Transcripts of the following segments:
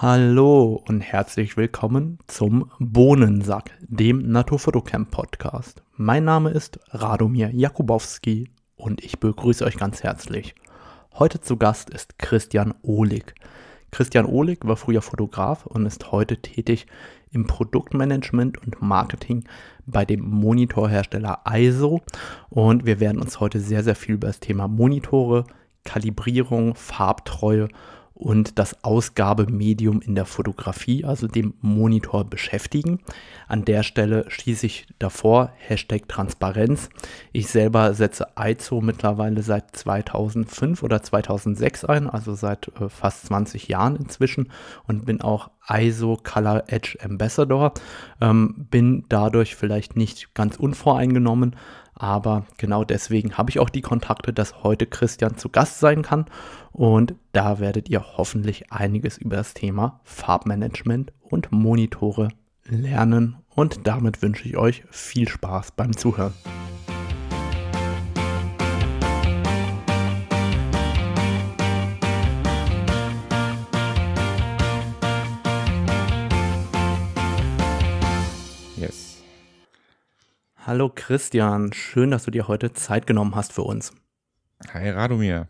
Hallo und herzlich willkommen zum Bohnensack, dem Naturfotocamp Podcast. Mein Name ist Radomir Jakubowski und ich begrüße euch ganz herzlich. Heute zu Gast ist Christian Ohlig. Christian Ohlig war früher Fotograf und ist heute tätig im Produktmanagement und Marketing bei dem Monitorhersteller ISO und wir werden uns heute sehr, sehr viel über das Thema Monitore, Kalibrierung, Farbtreue und und das Ausgabemedium in der Fotografie, also dem Monitor, beschäftigen. An der Stelle schließe ich davor Hashtag Transparenz. Ich selber setze ISO mittlerweile seit 2005 oder 2006 ein, also seit äh, fast 20 Jahren inzwischen und bin auch ISO Color Edge Ambassador. Ähm, bin dadurch vielleicht nicht ganz unvoreingenommen, aber genau deswegen habe ich auch die Kontakte, dass heute Christian zu Gast sein kann. Und da werdet ihr hoffentlich einiges über das Thema Farbmanagement und Monitore lernen. Und damit wünsche ich euch viel Spaß beim Zuhören. Hallo Christian, schön, dass du dir heute Zeit genommen hast für uns. Hi Radomir.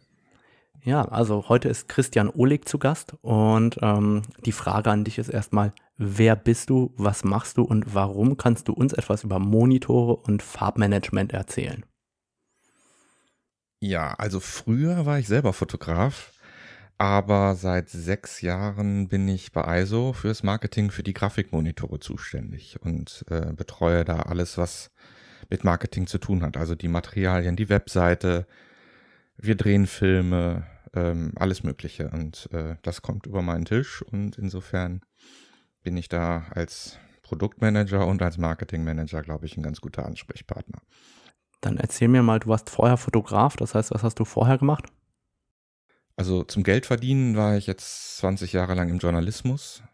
Ja, also heute ist Christian Oleg zu Gast und ähm, die Frage an dich ist erstmal, wer bist du, was machst du und warum kannst du uns etwas über Monitore und Farbmanagement erzählen? Ja, also früher war ich selber Fotograf aber seit sechs Jahren bin ich bei ISO fürs Marketing für die Grafikmonitore zuständig und äh, betreue da alles, was mit Marketing zu tun hat. Also die Materialien, die Webseite, wir drehen Filme, ähm, alles Mögliche. Und äh, das kommt über meinen Tisch und insofern bin ich da als Produktmanager und als Marketingmanager, glaube ich, ein ganz guter Ansprechpartner. Dann erzähl mir mal, du warst vorher Fotograf, das heißt, was hast du vorher gemacht? Also zum Geldverdienen war ich jetzt 20 Jahre lang im Journalismus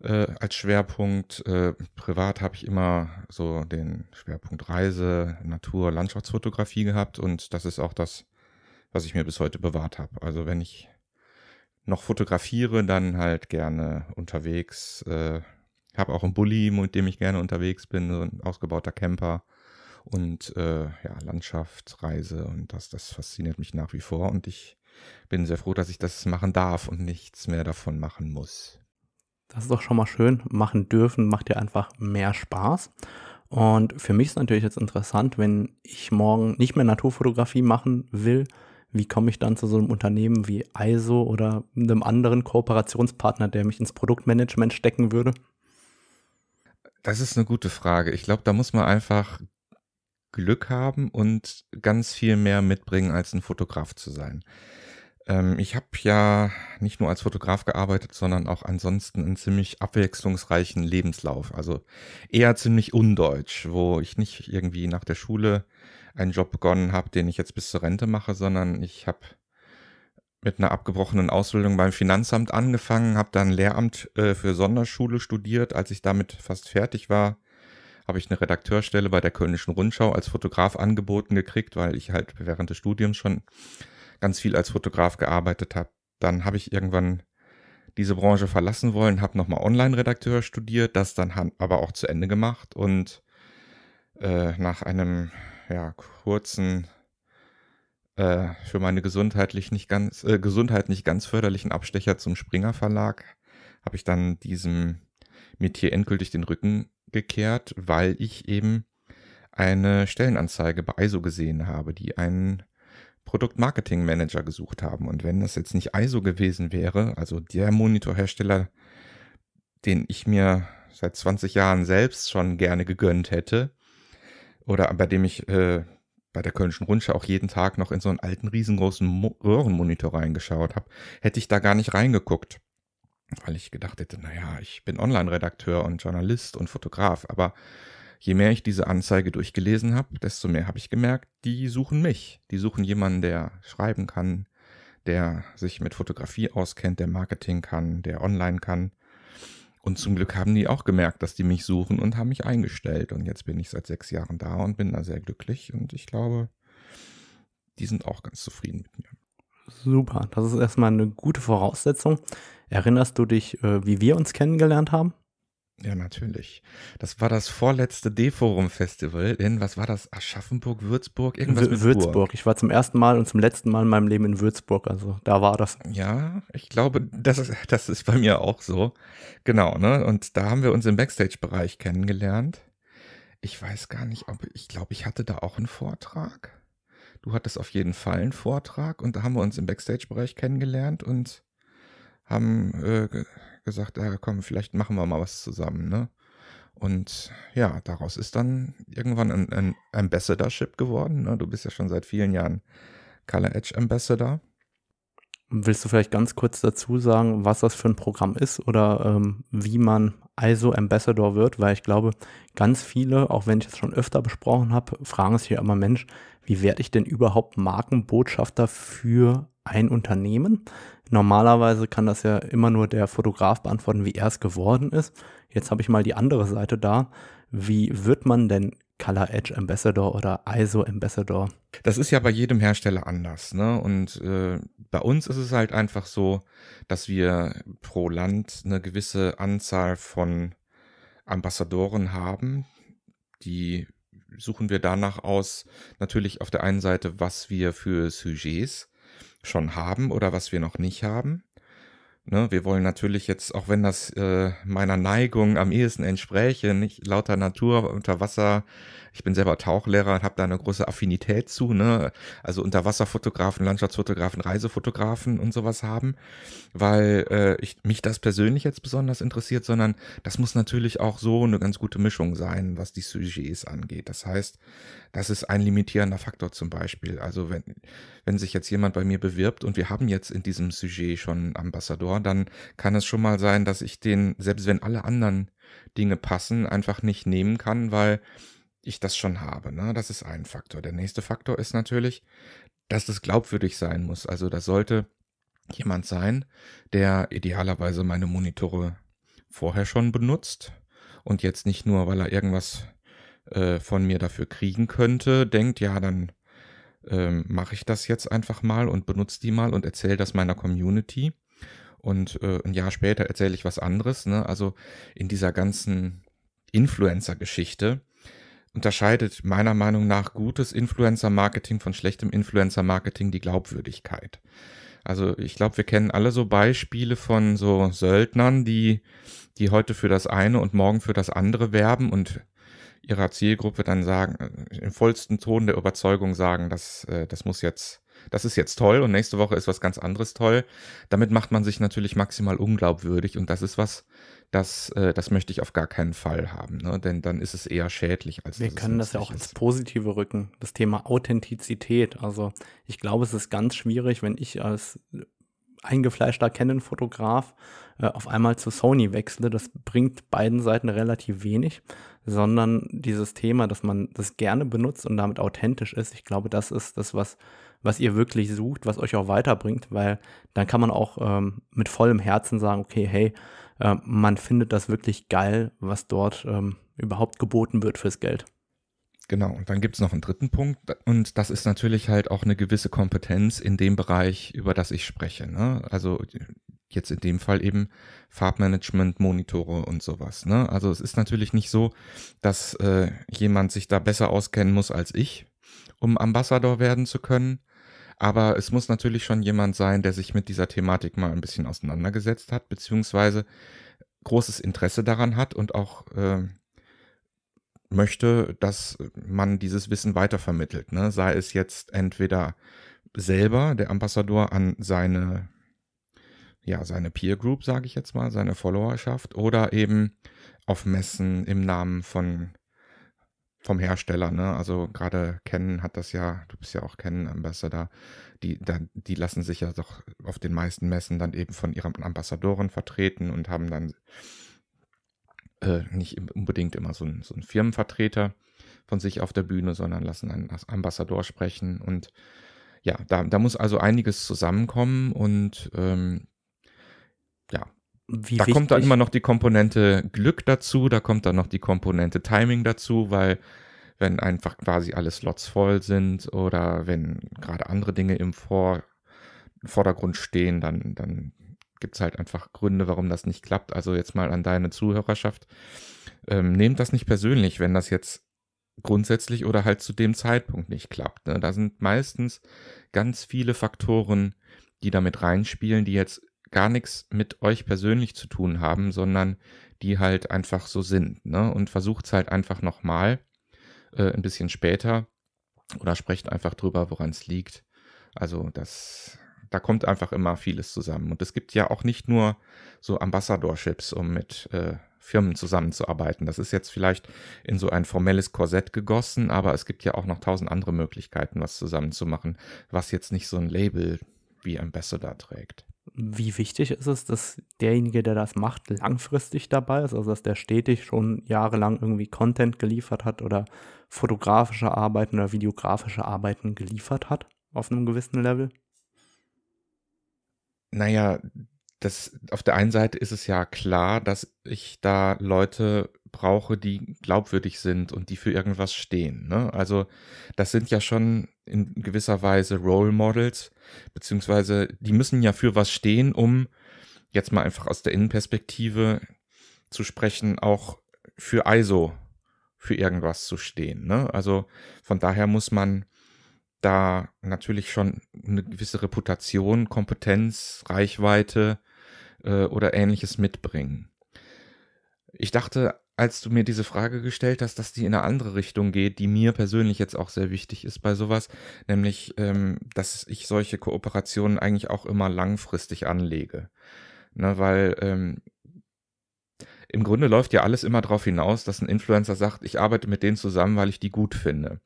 äh, als Schwerpunkt. Äh, privat habe ich immer so den Schwerpunkt Reise, Natur, Landschaftsfotografie gehabt und das ist auch das, was ich mir bis heute bewahrt habe. Also wenn ich noch fotografiere, dann halt gerne unterwegs. Äh, habe auch einen Bulli, mit dem ich gerne unterwegs bin, so ein ausgebauter Camper und äh, ja, Landschaft, Reise und das, das fasziniert mich nach wie vor und ich bin sehr froh, dass ich das machen darf und nichts mehr davon machen muss. Das ist doch schon mal schön. Machen dürfen macht dir ja einfach mehr Spaß. Und für mich ist natürlich jetzt interessant, wenn ich morgen nicht mehr Naturfotografie machen will, wie komme ich dann zu so einem Unternehmen wie ISO oder einem anderen Kooperationspartner, der mich ins Produktmanagement stecken würde? Das ist eine gute Frage. Ich glaube, da muss man einfach Glück haben und ganz viel mehr mitbringen, als ein Fotograf zu sein. Ähm, ich habe ja nicht nur als Fotograf gearbeitet, sondern auch ansonsten einen ziemlich abwechslungsreichen Lebenslauf. Also eher ziemlich undeutsch, wo ich nicht irgendwie nach der Schule einen Job begonnen habe, den ich jetzt bis zur Rente mache, sondern ich habe mit einer abgebrochenen Ausbildung beim Finanzamt angefangen, habe dann Lehramt äh, für Sonderschule studiert. Als ich damit fast fertig war, habe ich eine Redakteurstelle bei der Kölnischen Rundschau als Fotograf angeboten gekriegt, weil ich halt während des Studiums schon ganz viel als Fotograf gearbeitet habe. Dann habe ich irgendwann diese Branche verlassen wollen, habe nochmal Online-Redakteur studiert, das dann aber auch zu Ende gemacht und äh, nach einem ja, kurzen, äh, für meine gesundheitlich nicht ganz, äh, Gesundheit nicht ganz förderlichen Abstecher zum Springer Verlag habe ich dann diesem Metier endgültig den Rücken gekehrt, weil ich eben eine Stellenanzeige bei ISO gesehen habe, die einen Produktmarketing Manager gesucht haben. Und wenn das jetzt nicht ISO gewesen wäre, also der Monitorhersteller, den ich mir seit 20 Jahren selbst schon gerne gegönnt hätte, oder bei dem ich äh, bei der Kölnischen Rundschau auch jeden Tag noch in so einen alten, riesengroßen Mo Röhrenmonitor reingeschaut habe, hätte ich da gar nicht reingeguckt. Weil ich gedacht hätte, naja, ich bin Online-Redakteur und Journalist und Fotograf, aber je mehr ich diese Anzeige durchgelesen habe, desto mehr habe ich gemerkt, die suchen mich. Die suchen jemanden, der schreiben kann, der sich mit Fotografie auskennt, der Marketing kann, der online kann. Und zum Glück haben die auch gemerkt, dass die mich suchen und haben mich eingestellt. Und jetzt bin ich seit sechs Jahren da und bin da sehr glücklich. Und ich glaube, die sind auch ganz zufrieden mit mir. Super, das ist erstmal eine gute Voraussetzung. Erinnerst du dich, äh, wie wir uns kennengelernt haben? Ja, natürlich. Das war das vorletzte D-Forum-Festival in, was war das? Aschaffenburg, Würzburg, irgendwas mit Würzburg. Burg. Ich war zum ersten Mal und zum letzten Mal in meinem Leben in Würzburg, also da war das. Ja, ich glaube, das ist, das ist bei mir auch so. Genau, ne? Und da haben wir uns im Backstage-Bereich kennengelernt. Ich weiß gar nicht, ob ich glaube, ich hatte da auch einen Vortrag. Du hattest auf jeden Fall einen Vortrag und da haben wir uns im Backstage-Bereich kennengelernt und haben äh, gesagt, ja äh, komm, vielleicht machen wir mal was zusammen, ne? Und ja, daraus ist dann irgendwann ein, ein Ambassadorship geworden. Ne? Du bist ja schon seit vielen Jahren Color Edge Ambassador. Willst du vielleicht ganz kurz dazu sagen, was das für ein Programm ist oder ähm, wie man also Ambassador wird? Weil ich glaube, ganz viele, auch wenn ich es schon öfter besprochen habe, fragen sich ja immer, Mensch, wie werde ich denn überhaupt Markenbotschafter für ein Unternehmen? Normalerweise kann das ja immer nur der Fotograf beantworten, wie er es geworden ist. Jetzt habe ich mal die andere Seite da. Wie wird man denn Color Edge Ambassador oder ISO Ambassador? Das ist ja bei jedem Hersteller anders. Ne? Und äh, bei uns ist es halt einfach so, dass wir pro Land eine gewisse Anzahl von Ambassadoren haben. Die suchen wir danach aus, natürlich auf der einen Seite, was wir für Sujets schon haben oder was wir noch nicht haben. Ne, wir wollen natürlich jetzt, auch wenn das äh, meiner Neigung am ehesten entspräche, nicht lauter Natur unter Wasser. Ich bin selber Tauchlehrer und habe da eine große Affinität zu. Ne? Also Unterwasserfotografen, Landschaftsfotografen, Reisefotografen und sowas haben, weil äh, ich, mich das persönlich jetzt besonders interessiert, sondern das muss natürlich auch so eine ganz gute Mischung sein, was die Sujets angeht. Das heißt, das ist ein limitierender Faktor zum Beispiel. Also wenn, wenn sich jetzt jemand bei mir bewirbt und wir haben jetzt in diesem Sujet schon Ambassadoren, dann kann es schon mal sein, dass ich den, selbst wenn alle anderen Dinge passen, einfach nicht nehmen kann, weil ich das schon habe. Ne? Das ist ein Faktor. Der nächste Faktor ist natürlich, dass es glaubwürdig sein muss. Also das sollte jemand sein, der idealerweise meine Monitore vorher schon benutzt und jetzt nicht nur, weil er irgendwas äh, von mir dafür kriegen könnte, denkt, ja, dann ähm, mache ich das jetzt einfach mal und benutze die mal und erzähle das meiner Community, und äh, ein Jahr später erzähle ich was anderes. Ne? Also in dieser ganzen Influencer-Geschichte unterscheidet meiner Meinung nach gutes Influencer-Marketing von schlechtem Influencer-Marketing die Glaubwürdigkeit. Also ich glaube, wir kennen alle so Beispiele von so Söldnern, die, die heute für das eine und morgen für das andere werben und ihrer Zielgruppe dann sagen, äh, im vollsten Ton der Überzeugung sagen, dass äh, das muss jetzt das ist jetzt toll und nächste Woche ist was ganz anderes toll. Damit macht man sich natürlich maximal unglaubwürdig und das ist was, das, äh, das möchte ich auf gar keinen Fall haben, ne? denn dann ist es eher schädlich als Wir können das ja auch ist. ins Positive rücken, das Thema Authentizität. Also ich glaube, es ist ganz schwierig, wenn ich als eingefleischter Canon-Fotograf äh, auf einmal zu Sony wechsle. Das bringt beiden Seiten relativ wenig, sondern dieses Thema, dass man das gerne benutzt und damit authentisch ist, ich glaube, das ist das, was was ihr wirklich sucht, was euch auch weiterbringt, weil dann kann man auch ähm, mit vollem Herzen sagen, okay, hey, äh, man findet das wirklich geil, was dort ähm, überhaupt geboten wird fürs Geld. Genau, und dann gibt es noch einen dritten Punkt, und das ist natürlich halt auch eine gewisse Kompetenz in dem Bereich, über das ich spreche. Ne? Also jetzt in dem Fall eben Farbmanagement, Monitore und sowas. Ne? Also es ist natürlich nicht so, dass äh, jemand sich da besser auskennen muss als ich, um Ambassador werden zu können. Aber es muss natürlich schon jemand sein, der sich mit dieser Thematik mal ein bisschen auseinandergesetzt hat, beziehungsweise großes Interesse daran hat und auch äh, möchte, dass man dieses Wissen weitervermittelt. Ne? Sei es jetzt entweder selber der Ambassador an seine, ja, seine Peer Group, sage ich jetzt mal, seine Followerschaft oder eben auf Messen im Namen von vom Hersteller. Ne? Also gerade Canon hat das ja, du bist ja auch Canon Ambassador, die, da, die lassen sich ja doch auf den meisten Messen dann eben von ihren Ambassadoren vertreten und haben dann äh, nicht unbedingt immer so einen, so einen Firmenvertreter von sich auf der Bühne, sondern lassen einen Ambassador sprechen. Und ja, da, da muss also einiges zusammenkommen und ähm, ja, wie da wichtig? kommt dann immer noch die Komponente Glück dazu, da kommt dann noch die Komponente Timing dazu, weil wenn einfach quasi alle Slots voll sind oder wenn gerade andere Dinge im Vor Vordergrund stehen, dann, dann gibt es halt einfach Gründe, warum das nicht klappt. Also jetzt mal an deine Zuhörerschaft. Ähm, nehmt das nicht persönlich, wenn das jetzt grundsätzlich oder halt zu dem Zeitpunkt nicht klappt. Ne? Da sind meistens ganz viele Faktoren, die damit reinspielen, die jetzt gar nichts mit euch persönlich zu tun haben, sondern die halt einfach so sind. Ne? Und versucht es halt einfach nochmal äh, ein bisschen später oder sprecht einfach drüber, woran es liegt. Also das, da kommt einfach immer vieles zusammen. Und es gibt ja auch nicht nur so Ambassadorships, um mit äh, Firmen zusammenzuarbeiten. Das ist jetzt vielleicht in so ein formelles Korsett gegossen, aber es gibt ja auch noch tausend andere Möglichkeiten, was zusammenzumachen, was jetzt nicht so ein Label wie Ambassador trägt wie wichtig ist es, dass derjenige, der das macht, langfristig dabei ist, also dass der stetig schon jahrelang irgendwie Content geliefert hat oder fotografische Arbeiten oder videografische Arbeiten geliefert hat auf einem gewissen Level? Naja, das, auf der einen Seite ist es ja klar, dass ich da Leute brauche, die glaubwürdig sind und die für irgendwas stehen. Ne? Also das sind ja schon in gewisser Weise Role Models, beziehungsweise die müssen ja für was stehen, um jetzt mal einfach aus der Innenperspektive zu sprechen, auch für ISO für irgendwas zu stehen. Ne? Also von daher muss man da natürlich schon eine gewisse Reputation, Kompetenz, Reichweite äh, oder ähnliches mitbringen. Ich dachte, als du mir diese Frage gestellt hast, dass die in eine andere Richtung geht, die mir persönlich jetzt auch sehr wichtig ist bei sowas, nämlich, ähm, dass ich solche Kooperationen eigentlich auch immer langfristig anlege. Ne, weil ähm, im Grunde läuft ja alles immer darauf hinaus, dass ein Influencer sagt, ich arbeite mit denen zusammen, weil ich die gut finde.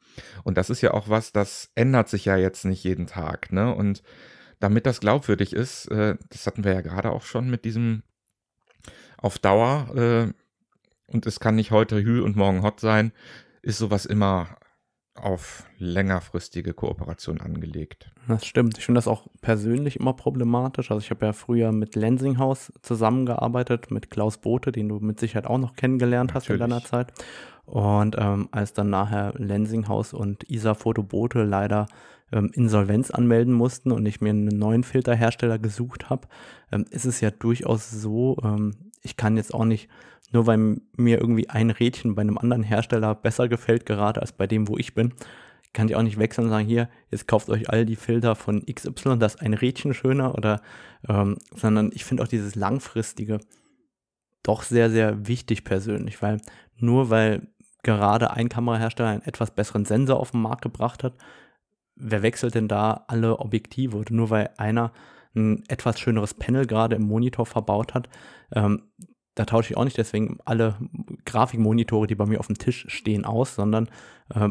Und das ist ja auch was, das ändert sich ja jetzt nicht jeden Tag. Ne? Und damit das glaubwürdig ist, äh, das hatten wir ja gerade auch schon mit diesem auf Dauer äh, und es kann nicht heute Hü und morgen Hot sein, ist sowas immer auf längerfristige Kooperation angelegt. Das stimmt. Ich finde das auch persönlich immer problematisch. Also ich habe ja früher mit Lensinghaus zusammengearbeitet, mit Klaus Bote, den du mit Sicherheit auch noch kennengelernt Natürlich. hast in deiner Zeit. Und ähm, als dann nachher Lensinghaus und Isa Fotobote leider ähm, Insolvenz anmelden mussten und ich mir einen neuen Filterhersteller gesucht habe, ähm, ist es ja durchaus so, ähm, ich kann jetzt auch nicht, nur weil mir irgendwie ein Rädchen bei einem anderen Hersteller besser gefällt gerade als bei dem, wo ich bin, kann ich auch nicht wechseln und sagen, hier, jetzt kauft euch all die Filter von XY, das ist ein Rädchen schöner oder, ähm, sondern ich finde auch dieses langfristige doch sehr, sehr wichtig persönlich, weil nur weil gerade ein Kamerahersteller einen etwas besseren Sensor auf den Markt gebracht hat, wer wechselt denn da alle Objektive? Nur weil einer ein etwas schöneres Panel gerade im Monitor verbaut hat, ähm, da tausche ich auch nicht deswegen alle Grafikmonitore, die bei mir auf dem Tisch stehen, aus, sondern äh,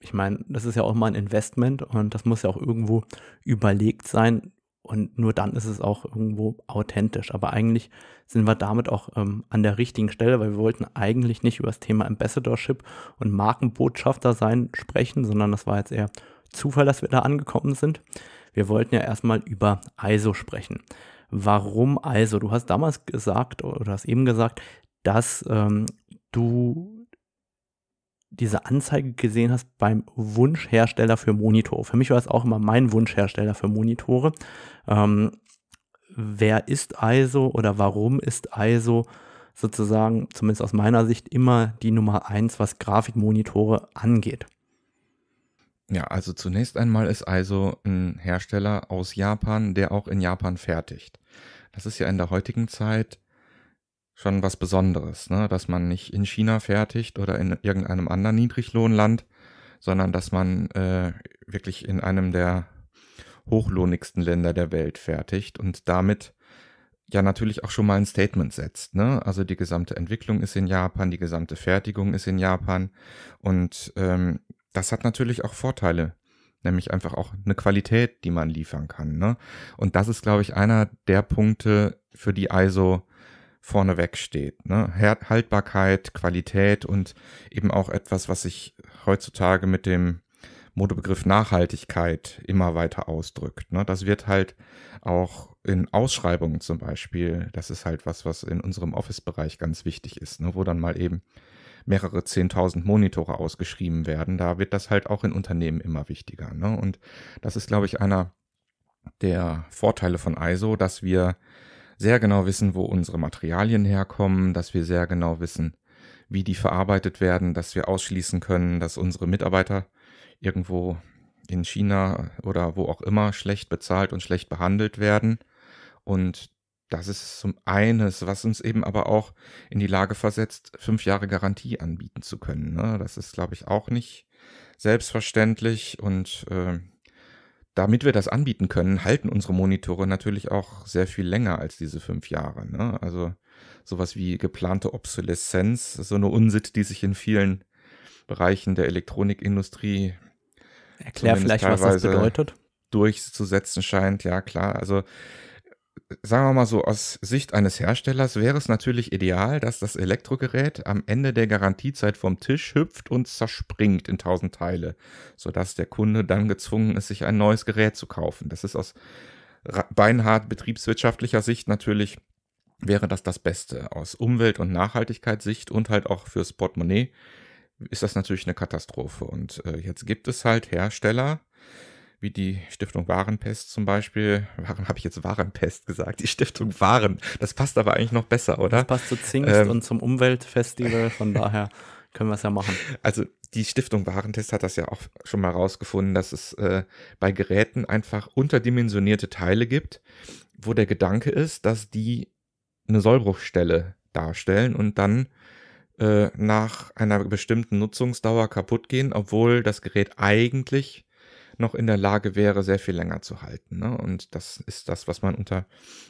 ich meine, das ist ja auch mal ein Investment und das muss ja auch irgendwo überlegt sein und nur dann ist es auch irgendwo authentisch. Aber eigentlich sind wir damit auch ähm, an der richtigen Stelle, weil wir wollten eigentlich nicht über das Thema Ambassadorship und Markenbotschafter sein sprechen, sondern das war jetzt eher Zufall, dass wir da angekommen sind. Wir wollten ja erstmal über ISO sprechen. Warum ISO? Du hast damals gesagt oder hast eben gesagt, dass ähm, du diese Anzeige gesehen hast beim Wunschhersteller für Monitore. Für mich war es auch immer mein Wunschhersteller für Monitore. Ähm, wer ist ISO oder warum ist ISO sozusagen, zumindest aus meiner Sicht, immer die Nummer eins, was Grafikmonitore angeht? Ja, also zunächst einmal ist also ein Hersteller aus Japan, der auch in Japan fertigt. Das ist ja in der heutigen Zeit schon was Besonderes, ne? dass man nicht in China fertigt oder in irgendeinem anderen Niedriglohnland, sondern dass man äh, wirklich in einem der hochlohnigsten Länder der Welt fertigt und damit ja natürlich auch schon mal ein Statement setzt. Ne? Also die gesamte Entwicklung ist in Japan, die gesamte Fertigung ist in Japan und ähm, das hat natürlich auch Vorteile, nämlich einfach auch eine Qualität, die man liefern kann. Ne? Und das ist, glaube ich, einer der Punkte, für die ISO vorneweg steht. Ne? Haltbarkeit, Qualität und eben auch etwas, was sich heutzutage mit dem Modebegriff Nachhaltigkeit immer weiter ausdrückt. Ne? Das wird halt auch in Ausschreibungen zum Beispiel, das ist halt was, was in unserem Office-Bereich ganz wichtig ist, ne? wo dann mal eben mehrere 10.000 Monitore ausgeschrieben werden, da wird das halt auch in Unternehmen immer wichtiger. Ne? Und das ist, glaube ich, einer der Vorteile von ISO, dass wir sehr genau wissen, wo unsere Materialien herkommen, dass wir sehr genau wissen, wie die verarbeitet werden, dass wir ausschließen können, dass unsere Mitarbeiter irgendwo in China oder wo auch immer schlecht bezahlt und schlecht behandelt werden und das ist zum eines, was uns eben aber auch in die Lage versetzt, fünf Jahre Garantie anbieten zu können. Ne? Das ist, glaube ich, auch nicht selbstverständlich. Und äh, damit wir das anbieten können, halten unsere Monitore natürlich auch sehr viel länger als diese fünf Jahre. Ne? Also sowas wie geplante Obsoleszenz, so eine Unsitt, die sich in vielen Bereichen der Elektronikindustrie Erklär vielleicht, was das bedeutet. Durchzusetzen scheint, ja klar. Also sagen wir mal so, aus Sicht eines Herstellers wäre es natürlich ideal, dass das Elektrogerät am Ende der Garantiezeit vom Tisch hüpft und zerspringt in tausend Teile, sodass der Kunde dann gezwungen ist, sich ein neues Gerät zu kaufen. Das ist aus beinhart betriebswirtschaftlicher Sicht natürlich wäre das das Beste. Aus Umwelt- und Nachhaltigkeitssicht und halt auch fürs Portemonnaie ist das natürlich eine Katastrophe. Und äh, jetzt gibt es halt Hersteller, wie die Stiftung Warenpest zum Beispiel. Warum habe ich jetzt Warenpest gesagt? Die Stiftung Waren. Das passt aber eigentlich noch besser, oder? Das passt zu Zingst ähm, und zum Umweltfestival, von daher können wir es ja machen. Also die Stiftung Warentest hat das ja auch schon mal rausgefunden, dass es äh, bei Geräten einfach unterdimensionierte Teile gibt, wo der Gedanke ist, dass die eine Sollbruchstelle darstellen und dann äh, nach einer bestimmten Nutzungsdauer kaputt gehen, obwohl das Gerät eigentlich noch in der Lage wäre, sehr viel länger zu halten. Ne? Und das ist das, was man unter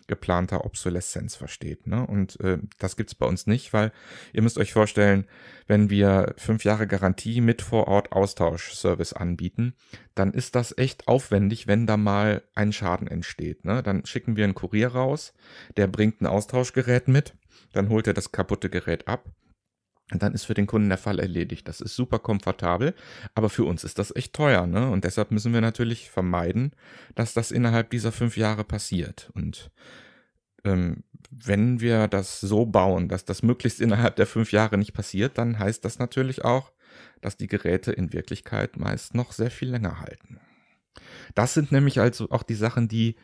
geplanter Obsoleszenz versteht. Ne? Und äh, das gibt's bei uns nicht, weil ihr müsst euch vorstellen, wenn wir fünf Jahre Garantie mit vor Ort Austauschservice anbieten, dann ist das echt aufwendig, wenn da mal ein Schaden entsteht. Ne? Dann schicken wir einen Kurier raus, der bringt ein Austauschgerät mit, dann holt er das kaputte Gerät ab dann ist für den Kunden der Fall erledigt. Das ist super komfortabel, aber für uns ist das echt teuer. Ne? Und deshalb müssen wir natürlich vermeiden, dass das innerhalb dieser fünf Jahre passiert. Und ähm, wenn wir das so bauen, dass das möglichst innerhalb der fünf Jahre nicht passiert, dann heißt das natürlich auch, dass die Geräte in Wirklichkeit meist noch sehr viel länger halten. Das sind nämlich also auch die Sachen, die,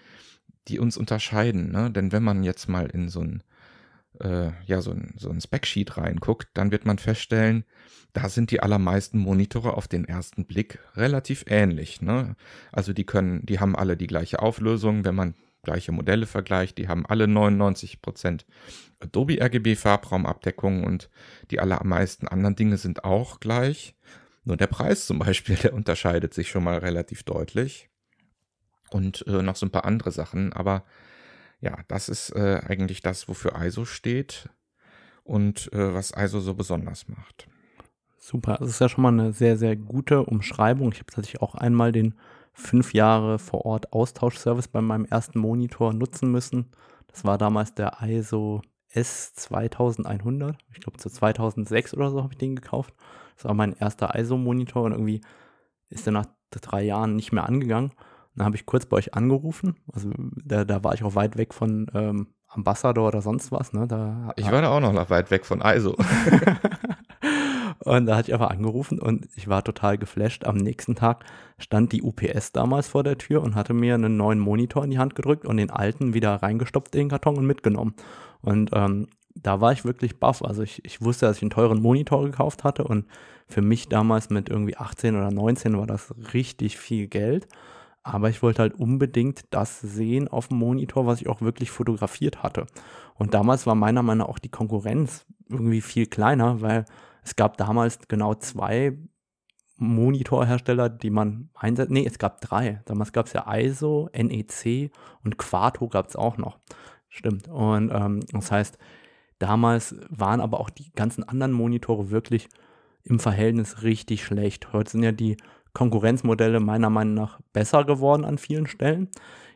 die uns unterscheiden. Ne? Denn wenn man jetzt mal in so ein äh, ja, so ein, so ein spec reinguckt, dann wird man feststellen, da sind die allermeisten Monitore auf den ersten Blick relativ ähnlich. Ne? Also die können, die haben alle die gleiche Auflösung, wenn man gleiche Modelle vergleicht, die haben alle 99% Adobe RGB Farbraumabdeckung und die allermeisten anderen Dinge sind auch gleich. Nur der Preis zum Beispiel, der unterscheidet sich schon mal relativ deutlich. Und äh, noch so ein paar andere Sachen, aber ja, das ist äh, eigentlich das, wofür ISO steht und äh, was ISO so besonders macht. Super, das ist ja schon mal eine sehr, sehr gute Umschreibung. Ich habe tatsächlich auch einmal den fünf Jahre vor Ort Austauschservice bei meinem ersten Monitor nutzen müssen. Das war damals der ISO S2100. Ich glaube, zu 2006 oder so habe ich den gekauft. Das war mein erster ISO-Monitor und irgendwie ist er nach drei Jahren nicht mehr angegangen. Dann habe ich kurz bei euch angerufen. Also da, da war ich auch weit weg von ähm, Ambassador oder sonst was. Ne? Da, ich war da auch noch weit weg von ISO. und da hatte ich einfach angerufen und ich war total geflasht. Am nächsten Tag stand die UPS damals vor der Tür und hatte mir einen neuen Monitor in die Hand gedrückt und den alten wieder reingestopft in den Karton und mitgenommen. Und ähm, da war ich wirklich baff. Also ich, ich wusste, dass ich einen teuren Monitor gekauft hatte und für mich damals mit irgendwie 18 oder 19 war das richtig viel Geld. Aber ich wollte halt unbedingt das sehen auf dem Monitor, was ich auch wirklich fotografiert hatte. Und damals war meiner Meinung nach auch die Konkurrenz irgendwie viel kleiner, weil es gab damals genau zwei Monitorhersteller, die man einsetzt. Nee, es gab drei. Damals gab es ja ISO, NEC und Quarto gab es auch noch. Stimmt. Und ähm, das heißt, damals waren aber auch die ganzen anderen Monitore wirklich im Verhältnis richtig schlecht. Heute sind ja die Konkurrenzmodelle meiner Meinung nach besser geworden an vielen Stellen.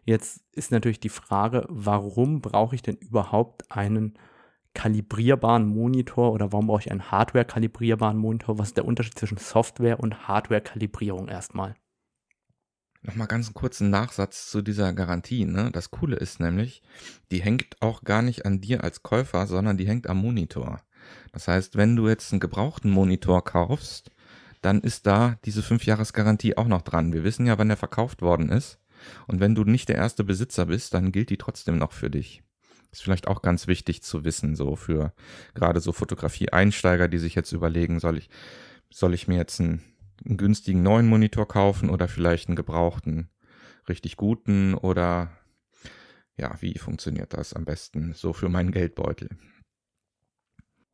Jetzt ist natürlich die Frage, warum brauche ich denn überhaupt einen kalibrierbaren Monitor oder warum brauche ich einen Hardware-kalibrierbaren Monitor? Was ist der Unterschied zwischen Software und Hardware-Kalibrierung erstmal? Nochmal ganz einen kurzen Nachsatz zu dieser Garantie. Ne? Das Coole ist nämlich, die hängt auch gar nicht an dir als Käufer, sondern die hängt am Monitor. Das heißt, wenn du jetzt einen gebrauchten Monitor kaufst, dann ist da diese Fünfjahresgarantie auch noch dran. Wir wissen ja, wann der verkauft worden ist. Und wenn du nicht der erste Besitzer bist, dann gilt die trotzdem noch für dich. Ist vielleicht auch ganz wichtig zu wissen, so für gerade so Fotografie-Einsteiger, die sich jetzt überlegen, soll ich, soll ich mir jetzt einen, einen günstigen neuen Monitor kaufen oder vielleicht einen gebrauchten, richtig guten oder ja, wie funktioniert das am besten so für meinen Geldbeutel?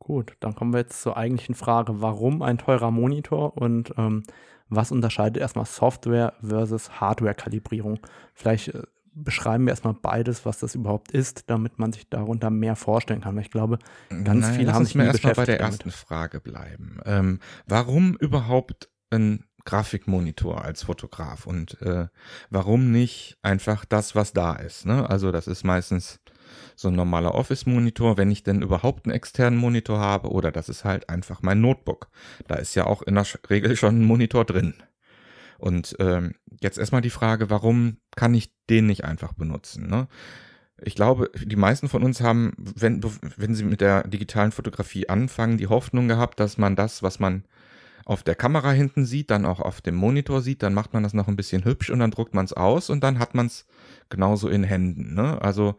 Gut, dann kommen wir jetzt zur eigentlichen Frage, warum ein teurer Monitor und ähm, was unterscheidet erstmal Software versus Hardware-Kalibrierung? Vielleicht äh, beschreiben wir erstmal beides, was das überhaupt ist, damit man sich darunter mehr vorstellen kann. Weil ich glaube, ganz Nein, viele haben sich mir erstmal bei der damit. ersten Frage bleiben. Ähm, warum überhaupt ein Grafikmonitor als Fotograf und äh, warum nicht einfach das, was da ist? Ne? Also das ist meistens so ein normaler Office-Monitor, wenn ich denn überhaupt einen externen Monitor habe, oder das ist halt einfach mein Notebook. Da ist ja auch in der Regel schon ein Monitor drin. Und ähm, jetzt erstmal die Frage, warum kann ich den nicht einfach benutzen? Ne? Ich glaube, die meisten von uns haben, wenn, wenn sie mit der digitalen Fotografie anfangen, die Hoffnung gehabt, dass man das, was man auf der Kamera hinten sieht, dann auch auf dem Monitor sieht, dann macht man das noch ein bisschen hübsch und dann druckt man es aus und dann hat man es genauso in Händen. Ne? Also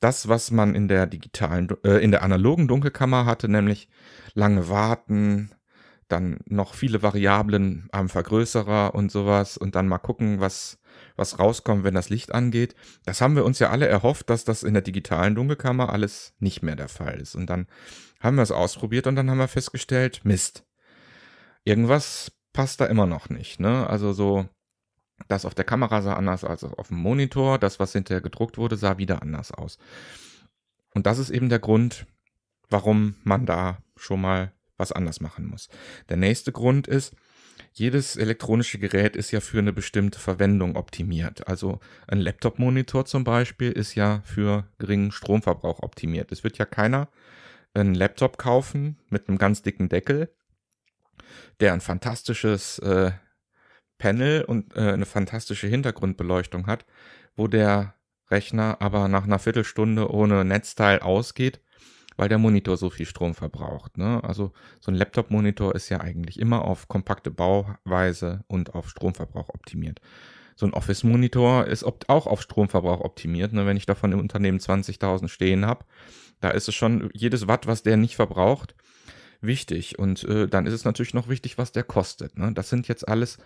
das, was man in der digitalen, äh, in der analogen Dunkelkammer hatte, nämlich lange warten, dann noch viele Variablen am Vergrößerer und sowas und dann mal gucken, was, was rauskommt, wenn das Licht angeht. Das haben wir uns ja alle erhofft, dass das in der digitalen Dunkelkammer alles nicht mehr der Fall ist. Und dann haben wir es ausprobiert und dann haben wir festgestellt, Mist. Irgendwas passt da immer noch nicht, ne? Also so, das auf der Kamera sah anders als auf dem Monitor. Das, was hinterher gedruckt wurde, sah wieder anders aus. Und das ist eben der Grund, warum man da schon mal was anders machen muss. Der nächste Grund ist, jedes elektronische Gerät ist ja für eine bestimmte Verwendung optimiert. Also ein Laptop-Monitor zum Beispiel ist ja für geringen Stromverbrauch optimiert. Es wird ja keiner einen Laptop kaufen mit einem ganz dicken Deckel, der ein fantastisches äh, Panel und äh, eine fantastische Hintergrundbeleuchtung hat, wo der Rechner aber nach einer Viertelstunde ohne Netzteil ausgeht, weil der Monitor so viel Strom verbraucht. Ne? Also so ein Laptop-Monitor ist ja eigentlich immer auf kompakte Bauweise und auf Stromverbrauch optimiert. So ein Office-Monitor ist auch auf Stromverbrauch optimiert. Ne? Wenn ich davon im Unternehmen 20.000 stehen habe, da ist es schon jedes Watt, was der nicht verbraucht, wichtig. Und äh, dann ist es natürlich noch wichtig, was der kostet. Ne? Das sind jetzt alles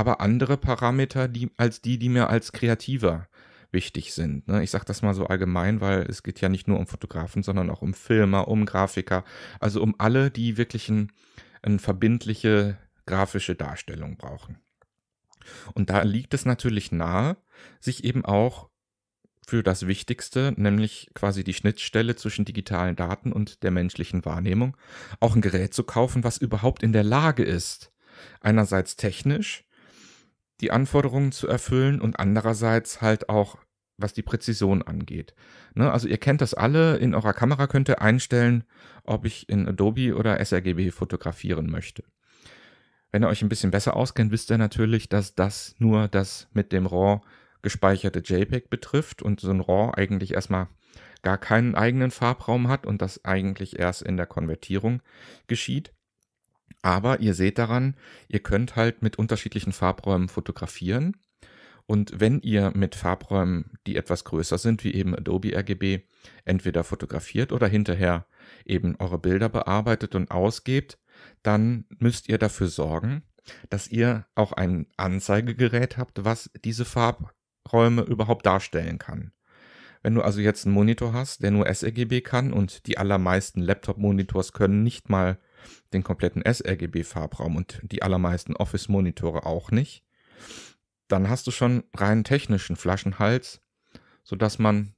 aber andere Parameter die, als die, die mir als Kreativer wichtig sind. Ne? Ich sage das mal so allgemein, weil es geht ja nicht nur um Fotografen, sondern auch um Filmer, um Grafiker, also um alle, die wirklich ein, eine verbindliche grafische Darstellung brauchen. Und da liegt es natürlich nahe, sich eben auch für das Wichtigste, nämlich quasi die Schnittstelle zwischen digitalen Daten und der menschlichen Wahrnehmung, auch ein Gerät zu kaufen, was überhaupt in der Lage ist, einerseits technisch die Anforderungen zu erfüllen und andererseits halt auch, was die Präzision angeht. Ne? Also ihr kennt das alle, in eurer Kamera könnt ihr einstellen, ob ich in Adobe oder sRGB fotografieren möchte. Wenn ihr euch ein bisschen besser auskennt, wisst ihr natürlich, dass das nur das mit dem RAW gespeicherte JPEG betrifft und so ein RAW eigentlich erstmal gar keinen eigenen Farbraum hat und das eigentlich erst in der Konvertierung geschieht. Aber ihr seht daran, ihr könnt halt mit unterschiedlichen Farbräumen fotografieren. Und wenn ihr mit Farbräumen, die etwas größer sind, wie eben Adobe RGB, entweder fotografiert oder hinterher eben eure Bilder bearbeitet und ausgebt, dann müsst ihr dafür sorgen, dass ihr auch ein Anzeigegerät habt, was diese Farbräume überhaupt darstellen kann. Wenn du also jetzt einen Monitor hast, der nur sRGB kann und die allermeisten Laptop-Monitors können nicht mal den kompletten sRGB-Farbraum und die allermeisten Office-Monitore auch nicht, dann hast du schon rein technischen Flaschenhals, sodass man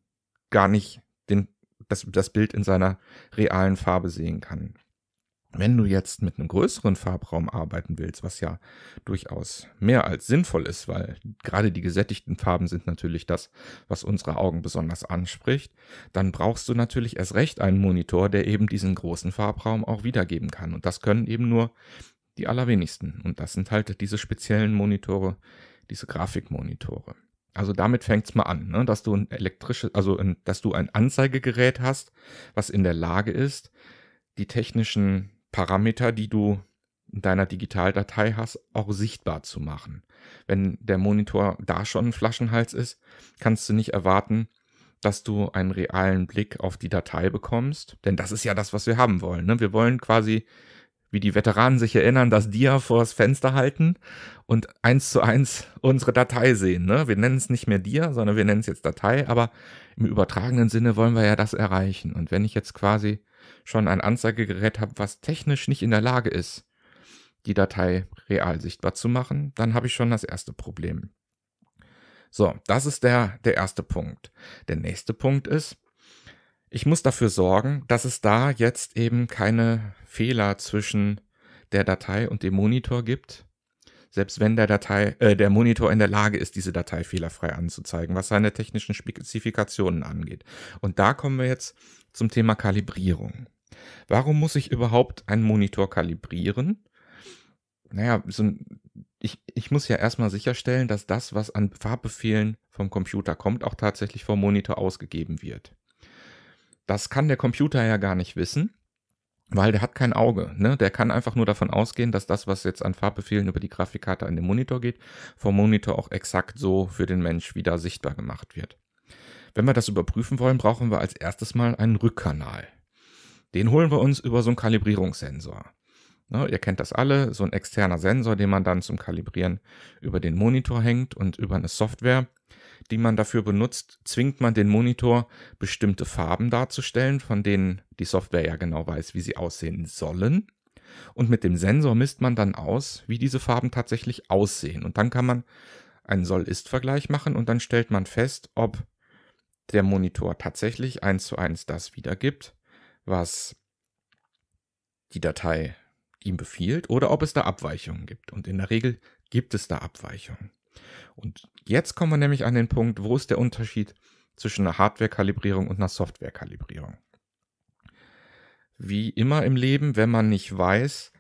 gar nicht den, das, das Bild in seiner realen Farbe sehen kann. Wenn du jetzt mit einem größeren Farbraum arbeiten willst, was ja durchaus mehr als sinnvoll ist, weil gerade die gesättigten Farben sind natürlich das, was unsere Augen besonders anspricht, dann brauchst du natürlich erst recht einen Monitor, der eben diesen großen Farbraum auch wiedergeben kann. Und das können eben nur die allerwenigsten. Und das sind halt diese speziellen Monitore, diese Grafikmonitore. Also damit fängt's mal an, ne? dass du ein elektrisches, also dass du ein Anzeigegerät hast, was in der Lage ist, die technischen Parameter, die du in deiner Digitaldatei hast, auch sichtbar zu machen. Wenn der Monitor da schon ein Flaschenhals ist, kannst du nicht erwarten, dass du einen realen Blick auf die Datei bekommst. Denn das ist ja das, was wir haben wollen. Ne? Wir wollen quasi wie die Veteranen sich erinnern, das Dia vors Fenster halten und eins zu eins unsere Datei sehen. Ne? Wir nennen es nicht mehr Dia, sondern wir nennen es jetzt Datei, aber im übertragenen Sinne wollen wir ja das erreichen. Und wenn ich jetzt quasi schon ein Anzeigegerät habe, was technisch nicht in der Lage ist, die Datei real sichtbar zu machen, dann habe ich schon das erste Problem. So, das ist der, der erste Punkt. Der nächste Punkt ist, ich muss dafür sorgen, dass es da jetzt eben keine Fehler zwischen der Datei und dem Monitor gibt. Selbst wenn der Datei, äh, der Monitor in der Lage ist, diese Datei fehlerfrei anzuzeigen, was seine technischen Spezifikationen angeht. Und da kommen wir jetzt zum Thema Kalibrierung. Warum muss ich überhaupt einen Monitor kalibrieren? Naja, so ein, ich, ich muss ja erstmal sicherstellen, dass das, was an Farbbefehlen vom Computer kommt, auch tatsächlich vom Monitor ausgegeben wird das kann der Computer ja gar nicht wissen, weil der hat kein Auge. Ne? Der kann einfach nur davon ausgehen, dass das, was jetzt an Farbbefehlen über die Grafikkarte an den Monitor geht, vom Monitor auch exakt so für den Mensch wieder sichtbar gemacht wird. Wenn wir das überprüfen wollen, brauchen wir als erstes mal einen Rückkanal. Den holen wir uns über so einen Kalibrierungssensor. Ne, ihr kennt das alle, so ein externer Sensor, den man dann zum Kalibrieren über den Monitor hängt und über eine Software die man dafür benutzt, zwingt man den Monitor, bestimmte Farben darzustellen, von denen die Software ja genau weiß, wie sie aussehen sollen. Und mit dem Sensor misst man dann aus, wie diese Farben tatsächlich aussehen. Und dann kann man einen Soll-Ist-Vergleich machen und dann stellt man fest, ob der Monitor tatsächlich eins zu eins das wiedergibt, was die Datei ihm befiehlt, oder ob es da Abweichungen gibt. Und in der Regel gibt es da Abweichungen. Und jetzt kommen wir nämlich an den Punkt, wo ist der Unterschied zwischen einer Hardware-Kalibrierung und einer Software-Kalibrierung? Wie immer im Leben, wenn man nicht weiß,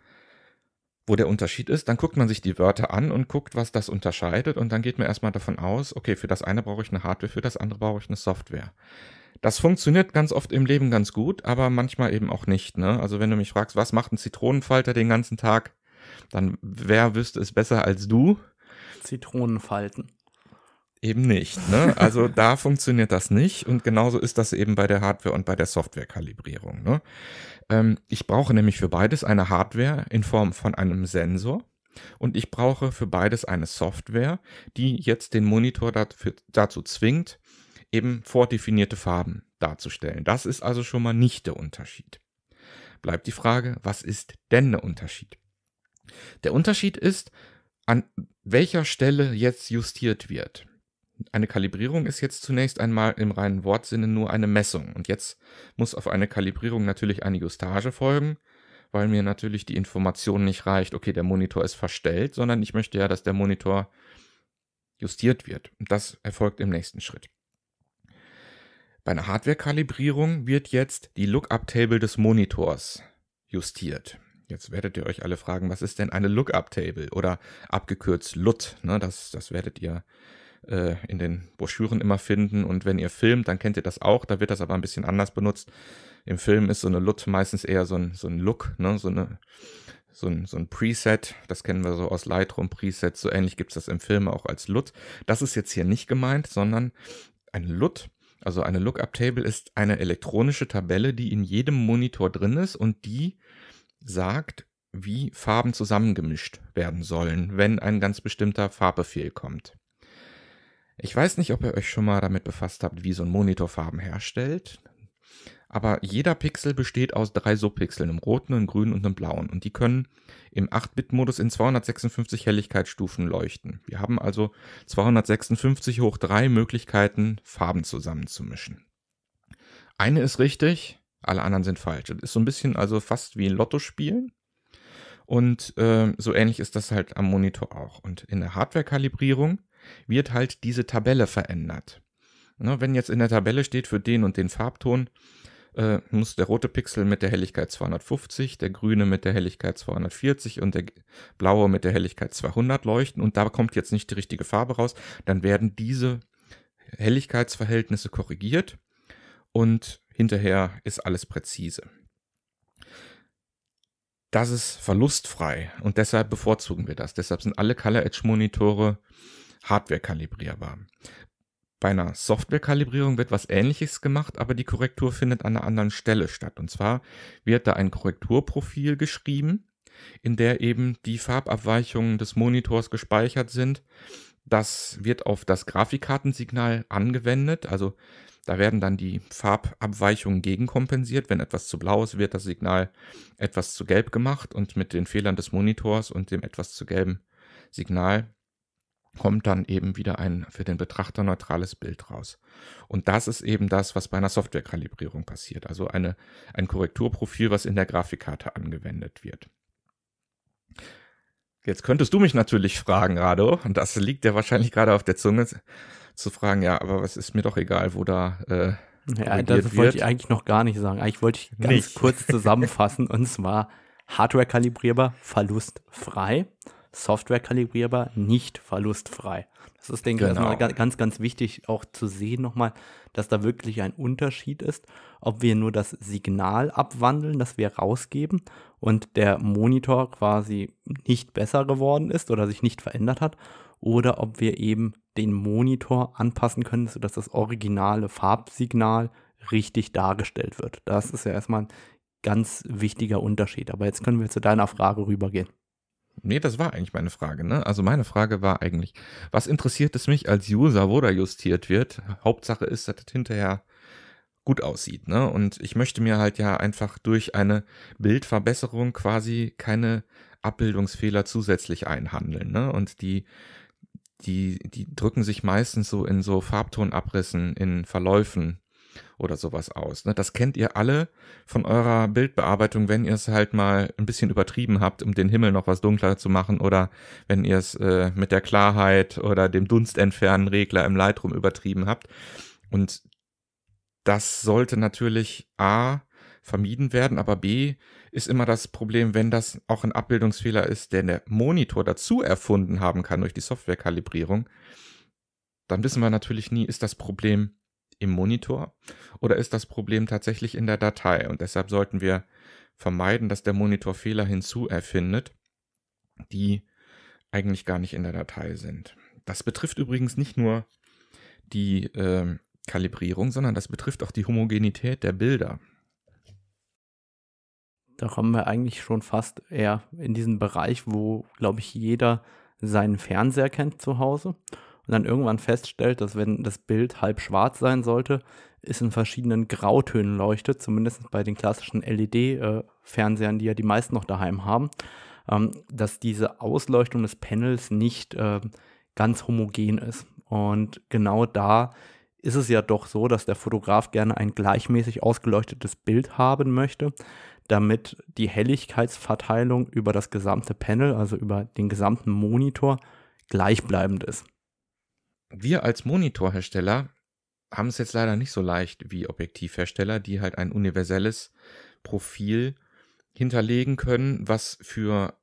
wo der Unterschied ist, dann guckt man sich die Wörter an und guckt, was das unterscheidet und dann geht man erstmal davon aus, okay, für das eine brauche ich eine Hardware, für das andere brauche ich eine Software. Das funktioniert ganz oft im Leben ganz gut, aber manchmal eben auch nicht. Ne? Also wenn du mich fragst, was macht ein Zitronenfalter den ganzen Tag, dann wer wüsste es besser als du? Zitronen falten. Eben nicht. Ne? Also da funktioniert das nicht und genauso ist das eben bei der Hardware und bei der Software-Kalibrierung. Ne? Ähm, ich brauche nämlich für beides eine Hardware in Form von einem Sensor und ich brauche für beides eine Software, die jetzt den Monitor dafür, dazu zwingt, eben vordefinierte Farben darzustellen. Das ist also schon mal nicht der Unterschied. Bleibt die Frage, was ist denn der Unterschied? Der Unterschied ist, an, welcher Stelle jetzt justiert wird. Eine Kalibrierung ist jetzt zunächst einmal im reinen Wortsinne nur eine Messung und jetzt muss auf eine Kalibrierung natürlich eine Justage folgen, weil mir natürlich die Information nicht reicht, okay, der Monitor ist verstellt, sondern ich möchte ja, dass der Monitor justiert wird. Und das erfolgt im nächsten Schritt. Bei einer Hardware-Kalibrierung wird jetzt die Lookup-Table des Monitors justiert. Jetzt werdet ihr euch alle fragen, was ist denn eine Lookup-Table oder abgekürzt LUT? Ne, das, das werdet ihr äh, in den Broschüren immer finden. Und wenn ihr filmt, dann kennt ihr das auch. Da wird das aber ein bisschen anders benutzt. Im Film ist so eine LUT meistens eher so ein, so ein Look, ne, so, eine, so, ein, so ein Preset. Das kennen wir so aus Lightroom Presets. So ähnlich gibt es das im Film auch als LUT. Das ist jetzt hier nicht gemeint, sondern ein LUT also eine Lookup-Table ist eine elektronische Tabelle, die in jedem Monitor drin ist und die sagt, wie Farben zusammengemischt werden sollen, wenn ein ganz bestimmter Farbbefehl kommt. Ich weiß nicht, ob ihr euch schon mal damit befasst habt, wie so ein Monitor Farben herstellt, aber jeder Pixel besteht aus drei Subpixeln, einem roten, einem grünen und einem blauen und die können im 8-Bit-Modus in 256 Helligkeitsstufen leuchten. Wir haben also 256 hoch drei Möglichkeiten, Farben zusammenzumischen. Eine ist richtig, alle anderen sind falsch. Das ist so ein bisschen also fast wie ein Lotto spielen. Und äh, so ähnlich ist das halt am Monitor auch. Und in der Hardware-Kalibrierung wird halt diese Tabelle verändert. Na, ne, wenn jetzt in der Tabelle steht für den und den Farbton, äh, muss der rote Pixel mit der Helligkeit 250, der grüne mit der Helligkeit 240 und der blaue mit der Helligkeit 200 leuchten und da kommt jetzt nicht die richtige Farbe raus, dann werden diese Helligkeitsverhältnisse korrigiert und hinterher ist alles präzise. Das ist verlustfrei und deshalb bevorzugen wir das. Deshalb sind alle Color Edge Monitore Hardware kalibrierbar. Bei einer Softwarekalibrierung wird was ähnliches gemacht, aber die Korrektur findet an einer anderen Stelle statt. Und zwar wird da ein Korrekturprofil geschrieben, in der eben die Farbabweichungen des Monitors gespeichert sind das wird auf das Grafikkartensignal angewendet. Also da werden dann die Farbabweichungen gegenkompensiert. Wenn etwas zu blau ist, wird das Signal etwas zu gelb gemacht und mit den Fehlern des Monitors und dem etwas zu gelben Signal kommt dann eben wieder ein für den Betrachter neutrales Bild raus. Und das ist eben das, was bei einer Softwarekalibrierung passiert. Also eine, ein Korrekturprofil, was in der Grafikkarte angewendet wird. Jetzt könntest du mich natürlich fragen Rado, und das liegt ja wahrscheinlich gerade auf der Zunge, zu fragen, ja, aber was ist mir doch egal, wo da. Äh, ja, das wird. wollte ich eigentlich noch gar nicht sagen. Eigentlich wollte ich ganz nicht. kurz zusammenfassen, und zwar Hardware kalibrierbar, verlustfrei, Software kalibrierbar, nicht verlustfrei. Das ist, denke ich, genau. ganz, ganz wichtig auch zu sehen nochmal, dass da wirklich ein Unterschied ist, ob wir nur das Signal abwandeln, das wir rausgeben und der Monitor quasi nicht besser geworden ist oder sich nicht verändert hat oder ob wir eben den Monitor anpassen können, sodass das originale Farbsignal richtig dargestellt wird. Das ist ja erstmal ein ganz wichtiger Unterschied. Aber jetzt können wir zu deiner Frage rübergehen. Nee, das war eigentlich meine Frage. Ne? Also meine Frage war eigentlich, was interessiert es mich als User, wo da justiert wird? Hauptsache ist, dass das hinterher gut aussieht. Ne? Und ich möchte mir halt ja einfach durch eine Bildverbesserung quasi keine Abbildungsfehler zusätzlich einhandeln. Ne? Und die, die, die drücken sich meistens so in so Farbtonabrissen, in Verläufen oder sowas aus. Ne? Das kennt ihr alle von eurer Bildbearbeitung, wenn ihr es halt mal ein bisschen übertrieben habt, um den Himmel noch was dunkler zu machen oder wenn ihr es äh, mit der Klarheit oder dem Dunstentfernen Regler im Lightroom übertrieben habt. Und das sollte natürlich A vermieden werden, aber B ist immer das Problem, wenn das auch ein Abbildungsfehler ist, den der Monitor dazu erfunden haben kann durch die Softwarekalibrierung, dann wissen wir natürlich nie, ist das Problem im Monitor oder ist das Problem tatsächlich in der Datei? Und deshalb sollten wir vermeiden, dass der Monitor Fehler hinzuerfindet, die eigentlich gar nicht in der Datei sind. Das betrifft übrigens nicht nur die äh, Kalibrierung, sondern das betrifft auch die Homogenität der Bilder. Da kommen wir eigentlich schon fast eher in diesen Bereich, wo, glaube ich, jeder seinen Fernseher kennt zu Hause und dann irgendwann feststellt, dass wenn das Bild halb schwarz sein sollte, es in verschiedenen Grautönen leuchtet, zumindest bei den klassischen LED-Fernsehern, die ja die meisten noch daheim haben, ähm, dass diese Ausleuchtung des Panels nicht ähm, ganz homogen ist. Und genau da ist es ja doch so, dass der Fotograf gerne ein gleichmäßig ausgeleuchtetes Bild haben möchte, damit die Helligkeitsverteilung über das gesamte Panel, also über den gesamten Monitor, gleichbleibend ist wir als Monitorhersteller haben es jetzt leider nicht so leicht wie Objektivhersteller, die halt ein universelles Profil hinterlegen können, was für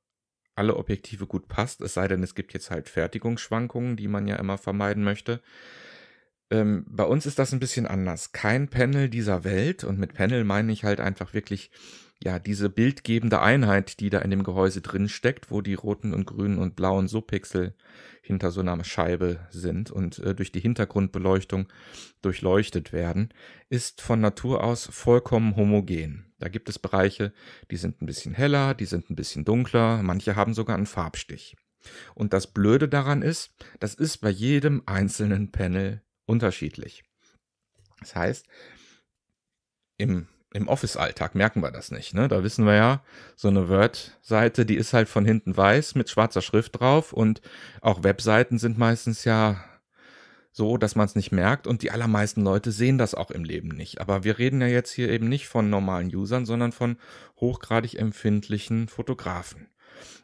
alle Objektive gut passt, es sei denn, es gibt jetzt halt Fertigungsschwankungen, die man ja immer vermeiden möchte. Ähm, bei uns ist das ein bisschen anders. Kein Panel dieser Welt, und mit Panel meine ich halt einfach wirklich, ja, diese bildgebende Einheit, die da in dem Gehäuse drin steckt, wo die roten und grünen und blauen Subpixel hinter so einer Scheibe sind und äh, durch die Hintergrundbeleuchtung durchleuchtet werden, ist von Natur aus vollkommen homogen. Da gibt es Bereiche, die sind ein bisschen heller, die sind ein bisschen dunkler, manche haben sogar einen Farbstich. Und das Blöde daran ist, das ist bei jedem einzelnen Panel unterschiedlich. Das heißt, im, im Office-Alltag merken wir das nicht. Ne? Da wissen wir ja, so eine Word-Seite, die ist halt von hinten weiß mit schwarzer Schrift drauf und auch Webseiten sind meistens ja so, dass man es nicht merkt und die allermeisten Leute sehen das auch im Leben nicht. Aber wir reden ja jetzt hier eben nicht von normalen Usern, sondern von hochgradig empfindlichen Fotografen.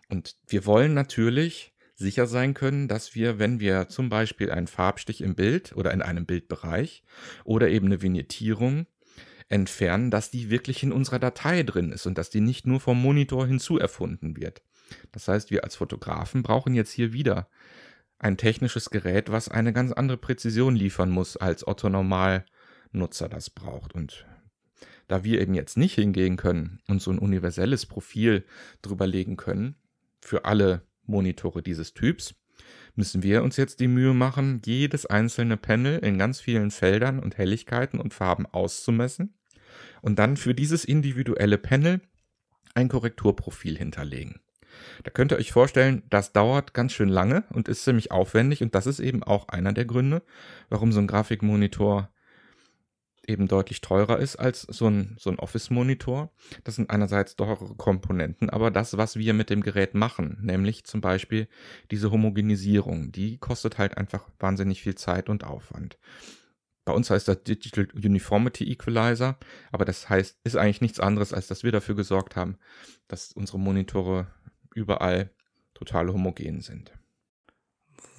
Und wir wollen natürlich sicher sein können, dass wir, wenn wir zum Beispiel einen Farbstich im Bild oder in einem Bildbereich oder eben eine Vignettierung entfernen, dass die wirklich in unserer Datei drin ist und dass die nicht nur vom Monitor hinzu erfunden wird. Das heißt, wir als Fotografen brauchen jetzt hier wieder ein technisches Gerät, was eine ganz andere Präzision liefern muss, als Otto Normalnutzer das braucht. Und da wir eben jetzt nicht hingehen können und so ein universelles Profil drüberlegen können für alle Monitore dieses Typs müssen wir uns jetzt die Mühe machen, jedes einzelne Panel in ganz vielen Feldern und Helligkeiten und Farben auszumessen und dann für dieses individuelle Panel ein Korrekturprofil hinterlegen. Da könnt ihr euch vorstellen, das dauert ganz schön lange und ist ziemlich aufwendig und das ist eben auch einer der Gründe, warum so ein Grafikmonitor eben deutlich teurer ist als so ein, so ein Office-Monitor. Das sind einerseits teurere Komponenten, aber das, was wir mit dem Gerät machen, nämlich zum Beispiel diese Homogenisierung, die kostet halt einfach wahnsinnig viel Zeit und Aufwand. Bei uns heißt das Digital Uniformity Equalizer, aber das heißt, ist eigentlich nichts anderes, als dass wir dafür gesorgt haben, dass unsere Monitore überall total homogen sind.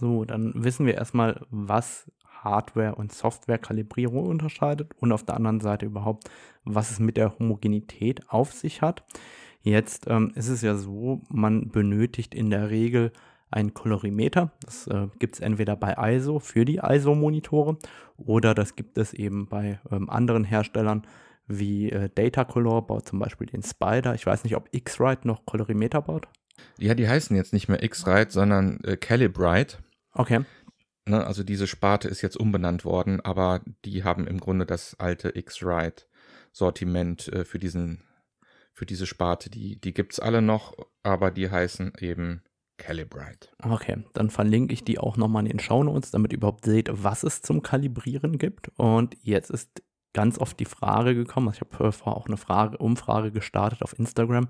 So, dann wissen wir erstmal, was Hardware- und Software-Kalibrierung unterscheidet und auf der anderen Seite überhaupt, was es mit der Homogenität auf sich hat. Jetzt ähm, ist es ja so, man benötigt in der Regel ein Kolorimeter. Das äh, gibt es entweder bei ISO für die ISO-Monitore oder das gibt es eben bei ähm, anderen Herstellern wie äh, Datacolor, baut zum Beispiel den Spider. Ich weiß nicht, ob X-Rite noch Kolorimeter baut. Ja, die heißen jetzt nicht mehr X-Rite, sondern äh, Calibrite. Okay. Ne, also diese Sparte ist jetzt umbenannt worden, aber die haben im Grunde das alte X-Ride-Sortiment äh, für diesen, für diese Sparte. Die, die gibt es alle noch, aber die heißen eben Calibrite. Okay, dann verlinke ich die auch nochmal in den Shownotes, damit ihr überhaupt seht, was es zum Kalibrieren gibt. Und jetzt ist ganz oft die Frage gekommen, also ich habe äh, vorher auch eine Frage, Umfrage gestartet auf Instagram,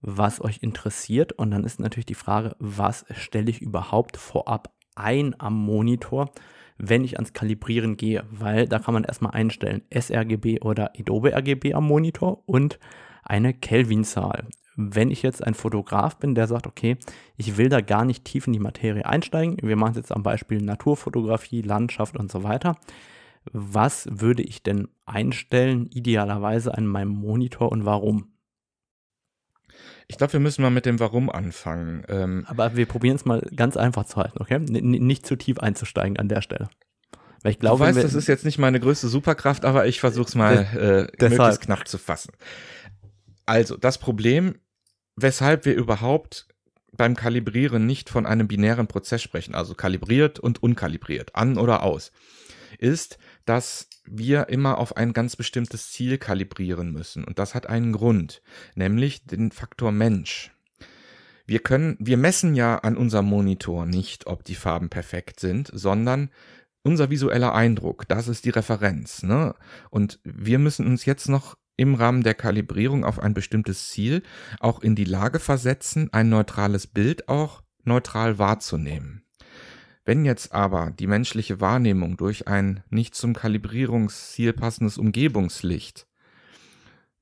was euch interessiert. Und dann ist natürlich die Frage, was stelle ich überhaupt vorab ein am Monitor, wenn ich ans Kalibrieren gehe, weil da kann man erstmal einstellen sRGB oder Adobe RGB am Monitor und eine Kelvinzahl. Wenn ich jetzt ein Fotograf bin, der sagt, okay, ich will da gar nicht tief in die Materie einsteigen, wir machen es jetzt am Beispiel Naturfotografie, Landschaft und so weiter, was würde ich denn einstellen, idealerweise an meinem Monitor und warum? Ich glaube, wir müssen mal mit dem Warum anfangen. Ähm, Aber wir probieren es mal ganz einfach zu halten, okay? N nicht zu tief einzusteigen an der Stelle. Weil ich glaube, du weißt, wir, das ist jetzt nicht meine größte Superkraft, aber ich versuche es mal äh, möglichst knapp zu fassen. Also, das Problem, weshalb wir überhaupt beim Kalibrieren nicht von einem binären Prozess sprechen, also kalibriert und unkalibriert, an oder aus, ist, dass wir immer auf ein ganz bestimmtes Ziel kalibrieren müssen. Und das hat einen Grund, nämlich den Faktor Mensch. Wir können, wir messen ja an unserem Monitor nicht, ob die Farben perfekt sind, sondern unser visueller Eindruck, das ist die Referenz. Ne? Und wir müssen uns jetzt noch im Rahmen der Kalibrierung auf ein bestimmtes Ziel auch in die Lage versetzen, ein neutrales Bild auch neutral wahrzunehmen. Wenn jetzt aber die menschliche Wahrnehmung durch ein nicht zum Kalibrierungsziel passendes Umgebungslicht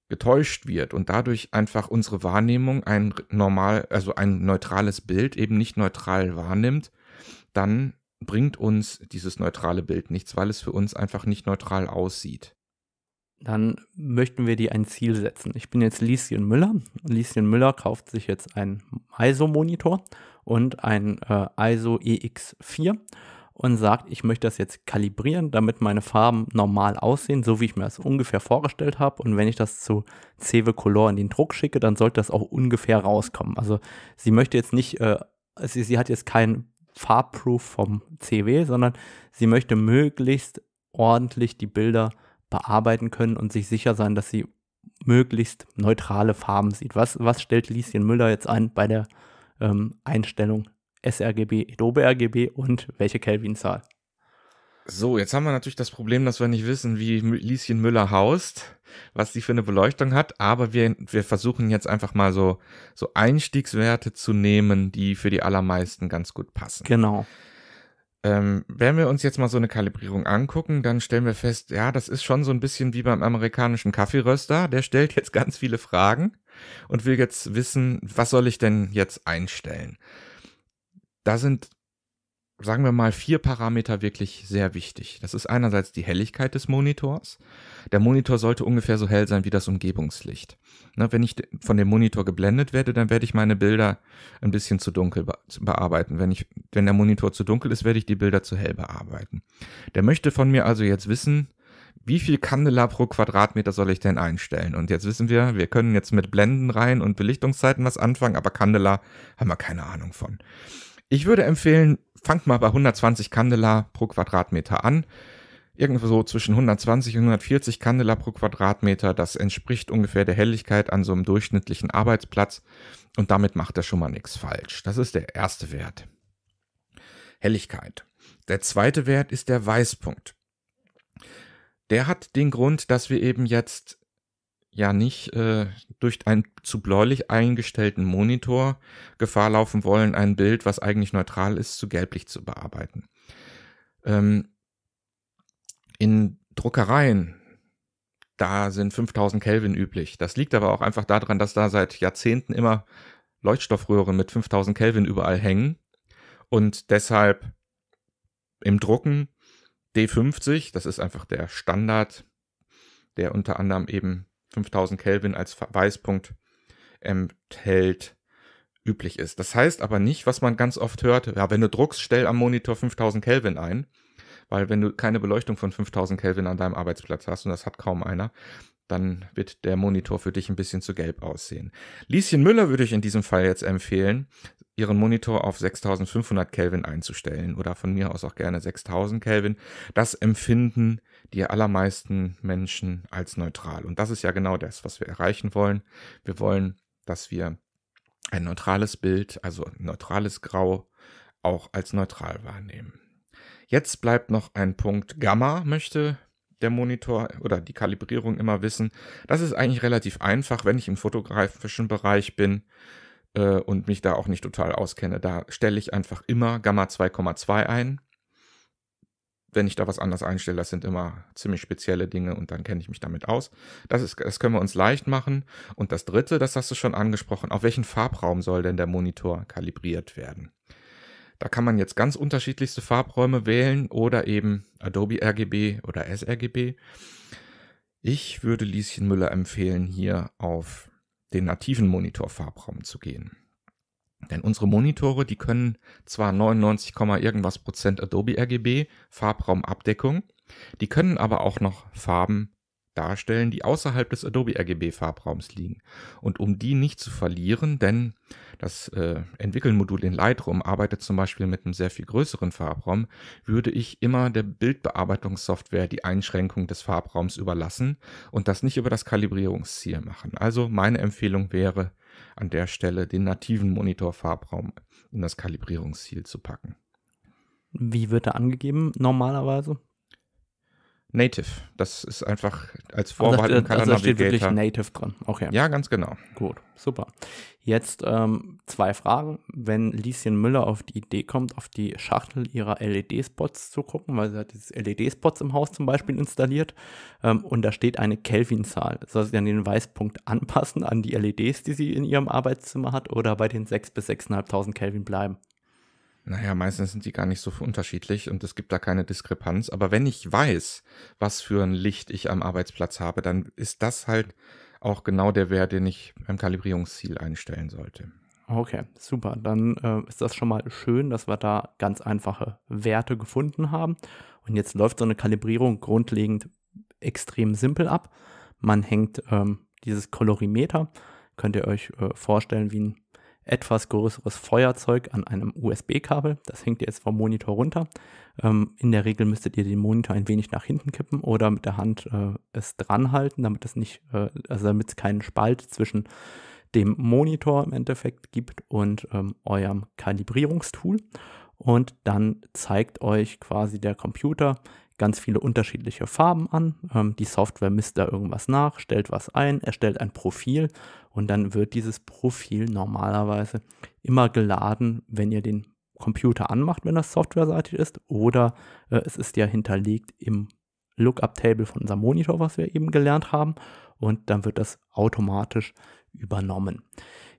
getäuscht wird und dadurch einfach unsere Wahrnehmung ein normal, also ein neutrales Bild eben nicht neutral wahrnimmt, dann bringt uns dieses neutrale Bild nichts, weil es für uns einfach nicht neutral aussieht. Dann möchten wir dir ein Ziel setzen. Ich bin jetzt Lieschen Müller. Lieschen Müller kauft sich jetzt einen ISO-Monitor und ein äh, ISO EX4 und sagt, ich möchte das jetzt kalibrieren, damit meine Farben normal aussehen, so wie ich mir das ungefähr vorgestellt habe. Und wenn ich das zu CW Color in den Druck schicke, dann sollte das auch ungefähr rauskommen. Also sie möchte jetzt nicht, äh, sie, sie hat jetzt keinen Farbproof vom CW, sondern sie möchte möglichst ordentlich die Bilder bearbeiten können und sich sicher sein, dass sie möglichst neutrale Farben sieht. Was, was stellt Lieschen Müller jetzt ein bei der ähm, Einstellung sRGB, Adobe RGB und welche Kelvinzahl. So, jetzt haben wir natürlich das Problem, dass wir nicht wissen, wie Lieschen Müller haust, was sie für eine Beleuchtung hat, aber wir, wir versuchen jetzt einfach mal so, so Einstiegswerte zu nehmen, die für die allermeisten ganz gut passen. Genau. Ähm, wenn wir uns jetzt mal so eine Kalibrierung angucken, dann stellen wir fest, ja, das ist schon so ein bisschen wie beim amerikanischen Kaffeeröster, der stellt jetzt ganz viele Fragen und will jetzt wissen, was soll ich denn jetzt einstellen? Da sind, sagen wir mal, vier Parameter wirklich sehr wichtig. Das ist einerseits die Helligkeit des Monitors. Der Monitor sollte ungefähr so hell sein wie das Umgebungslicht. Na, ne, wenn ich von dem Monitor geblendet werde, dann werde ich meine Bilder ein bisschen zu dunkel bearbeiten. Wenn, ich, wenn der Monitor zu dunkel ist, werde ich die Bilder zu hell bearbeiten. Der möchte von mir also jetzt wissen, wie viel Candela pro Quadratmeter soll ich denn einstellen? Und jetzt wissen wir, wir können jetzt mit Blenden rein und Belichtungszeiten was anfangen, aber Candela haben wir keine Ahnung von. Ich würde empfehlen, fangt mal bei 120 Candela pro Quadratmeter an. Irgendwo so zwischen 120 und 140 Candela pro Quadratmeter. Das entspricht ungefähr der Helligkeit an so einem durchschnittlichen Arbeitsplatz. Und damit macht er schon mal nichts falsch. Das ist der erste Wert. Helligkeit. Der zweite Wert ist der Weißpunkt. Der hat den Grund, dass wir eben jetzt ja nicht äh, durch einen zu bläulich eingestellten Monitor Gefahr laufen wollen, ein Bild, was eigentlich neutral ist, zu gelblich zu bearbeiten. Ähm, in Druckereien, da sind 5000 Kelvin üblich. Das liegt aber auch einfach daran, dass da seit Jahrzehnten immer Leuchtstoffröhren mit 5000 Kelvin überall hängen und deshalb im Drucken D50, das ist einfach der Standard, der unter anderem eben 5000 Kelvin als Weißpunkt ähm, enthält, üblich ist. Das heißt aber nicht, was man ganz oft hört, ja, wenn du druckst, stell am Monitor 5000 Kelvin ein, weil wenn du keine Beleuchtung von 5000 Kelvin an deinem Arbeitsplatz hast, und das hat kaum einer, dann wird der Monitor für dich ein bisschen zu gelb aussehen. Lieschen Müller würde ich in diesem Fall jetzt empfehlen, ihren Monitor auf 6500 Kelvin einzustellen oder von mir aus auch gerne 6000 Kelvin. Das empfinden die allermeisten Menschen als neutral. Und das ist ja genau das, was wir erreichen wollen. Wir wollen, dass wir ein neutrales Bild, also neutrales Grau, auch als neutral wahrnehmen. Jetzt bleibt noch ein Punkt. Gamma möchte der Monitor oder die Kalibrierung immer wissen. Das ist eigentlich relativ einfach, wenn ich im fotografischen Bereich bin äh, und mich da auch nicht total auskenne. Da stelle ich einfach immer Gamma 2,2 ein. Wenn ich da was anders einstelle, das sind immer ziemlich spezielle Dinge und dann kenne ich mich damit aus. Das, ist, das können wir uns leicht machen. Und das Dritte, das hast du schon angesprochen, auf welchen Farbraum soll denn der Monitor kalibriert werden? Da kann man jetzt ganz unterschiedlichste Farbräume wählen oder eben Adobe RGB oder sRGB. Ich würde Lieschen Müller empfehlen, hier auf den nativen Monitorfarbraum zu gehen. Denn unsere Monitore, die können zwar 99, irgendwas Prozent Adobe RGB, Farbraumabdeckung, die können aber auch noch Farben darstellen, die außerhalb des Adobe RGB Farbraums liegen. Und um die nicht zu verlieren, denn das äh, entwickeln in Lightroom arbeitet zum Beispiel mit einem sehr viel größeren Farbraum, würde ich immer der Bildbearbeitungssoftware die Einschränkung des Farbraums überlassen und das nicht über das Kalibrierungsziel machen. Also meine Empfehlung wäre, an der Stelle den nativen Monitor-Farbraum in das Kalibrierungsziel zu packen. Wie wird er angegeben normalerweise? Native. Das ist einfach als Vorwahl also, im Color also da steht wirklich Native drin. Okay. Ja, ganz genau. Gut, super. Jetzt ähm, zwei Fragen. Wenn Lieschen Müller auf die Idee kommt, auf die Schachtel ihrer LED-Spots zu gucken, weil sie hat diese LED-Spots im Haus zum Beispiel installiert ähm, und da steht eine Kelvin-Zahl. Soll sie dann den Weißpunkt anpassen an die LEDs, die sie in ihrem Arbeitszimmer hat oder bei den 6.000 bis 6.500 Kelvin bleiben? Naja, meistens sind die gar nicht so unterschiedlich und es gibt da keine Diskrepanz. Aber wenn ich weiß, was für ein Licht ich am Arbeitsplatz habe, dann ist das halt auch genau der Wert, den ich beim Kalibrierungsziel einstellen sollte. Okay, super. Dann äh, ist das schon mal schön, dass wir da ganz einfache Werte gefunden haben. Und jetzt läuft so eine Kalibrierung grundlegend extrem simpel ab. Man hängt ähm, dieses Kolorimeter, könnt ihr euch äh, vorstellen wie ein etwas größeres Feuerzeug an einem USB-Kabel. Das hängt jetzt vom Monitor runter. Ähm, in der Regel müsstet ihr den Monitor ein wenig nach hinten kippen oder mit der Hand äh, es dran halten, damit es nicht, äh, also damit es keinen Spalt zwischen dem Monitor im Endeffekt gibt und ähm, eurem Kalibrierungstool. Und dann zeigt euch quasi der Computer, ganz viele unterschiedliche Farben an. Ähm, die Software misst da irgendwas nach, stellt was ein, erstellt ein Profil und dann wird dieses Profil normalerweise immer geladen, wenn ihr den Computer anmacht, wenn das softwareseitig ist, oder äh, es ist ja hinterlegt im Lookup-Table von unserem Monitor, was wir eben gelernt haben, und dann wird das automatisch übernommen.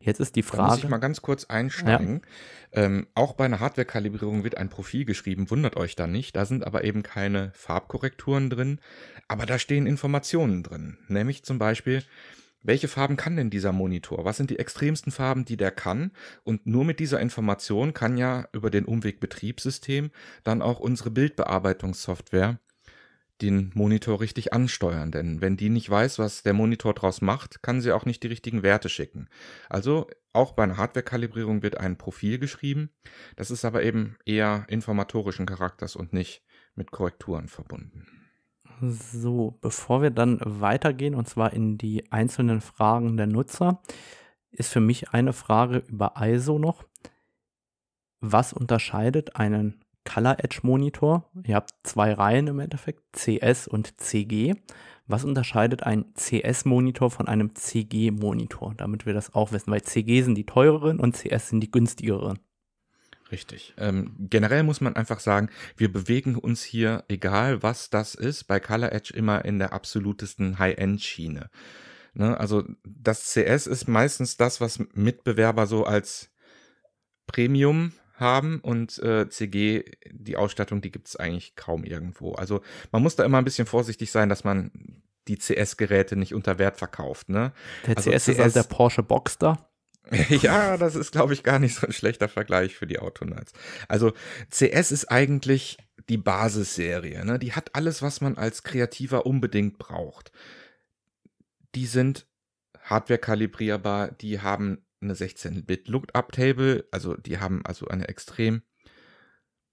Jetzt ist die Frage. Da muss ich mal ganz kurz einsteigen. Ja. Ähm, auch bei einer Hardware-Kalibrierung wird ein Profil geschrieben, wundert euch da nicht. Da sind aber eben keine Farbkorrekturen drin, aber da stehen Informationen drin. Nämlich zum Beispiel, welche Farben kann denn dieser Monitor? Was sind die extremsten Farben, die der kann? Und nur mit dieser Information kann ja über den Umweg Betriebssystem dann auch unsere Bildbearbeitungssoftware den Monitor richtig ansteuern, denn wenn die nicht weiß, was der Monitor draus macht, kann sie auch nicht die richtigen Werte schicken. Also auch bei einer Hardware-Kalibrierung wird ein Profil geschrieben, das ist aber eben eher informatorischen Charakters und nicht mit Korrekturen verbunden. So, bevor wir dann weitergehen, und zwar in die einzelnen Fragen der Nutzer, ist für mich eine Frage über ISO noch. Was unterscheidet einen Color Edge Monitor. Ihr habt zwei Reihen im Endeffekt, CS und CG. Was unterscheidet ein CS-Monitor von einem CG-Monitor? Damit wir das auch wissen, weil CG sind die teureren und CS sind die günstigeren. Richtig. Ähm, generell muss man einfach sagen, wir bewegen uns hier, egal was das ist, bei Color Edge immer in der absolutesten High-End-Schiene. Ne? Also das CS ist meistens das, was Mitbewerber so als Premium haben und äh, CG, die Ausstattung, die gibt es eigentlich kaum irgendwo. Also man muss da immer ein bisschen vorsichtig sein, dass man die CS-Geräte nicht unter Wert verkauft. Ne? Der also, CS ist also der Porsche Boxster. ja, das ist, glaube ich, gar nicht so ein schlechter Vergleich für die Autonauts. Also CS ist eigentlich die Basisserie. Ne? Die hat alles, was man als Kreativer unbedingt braucht. Die sind Hardware kalibrierbar, die haben eine 16-Bit Lookup-Table, also die haben also eine extrem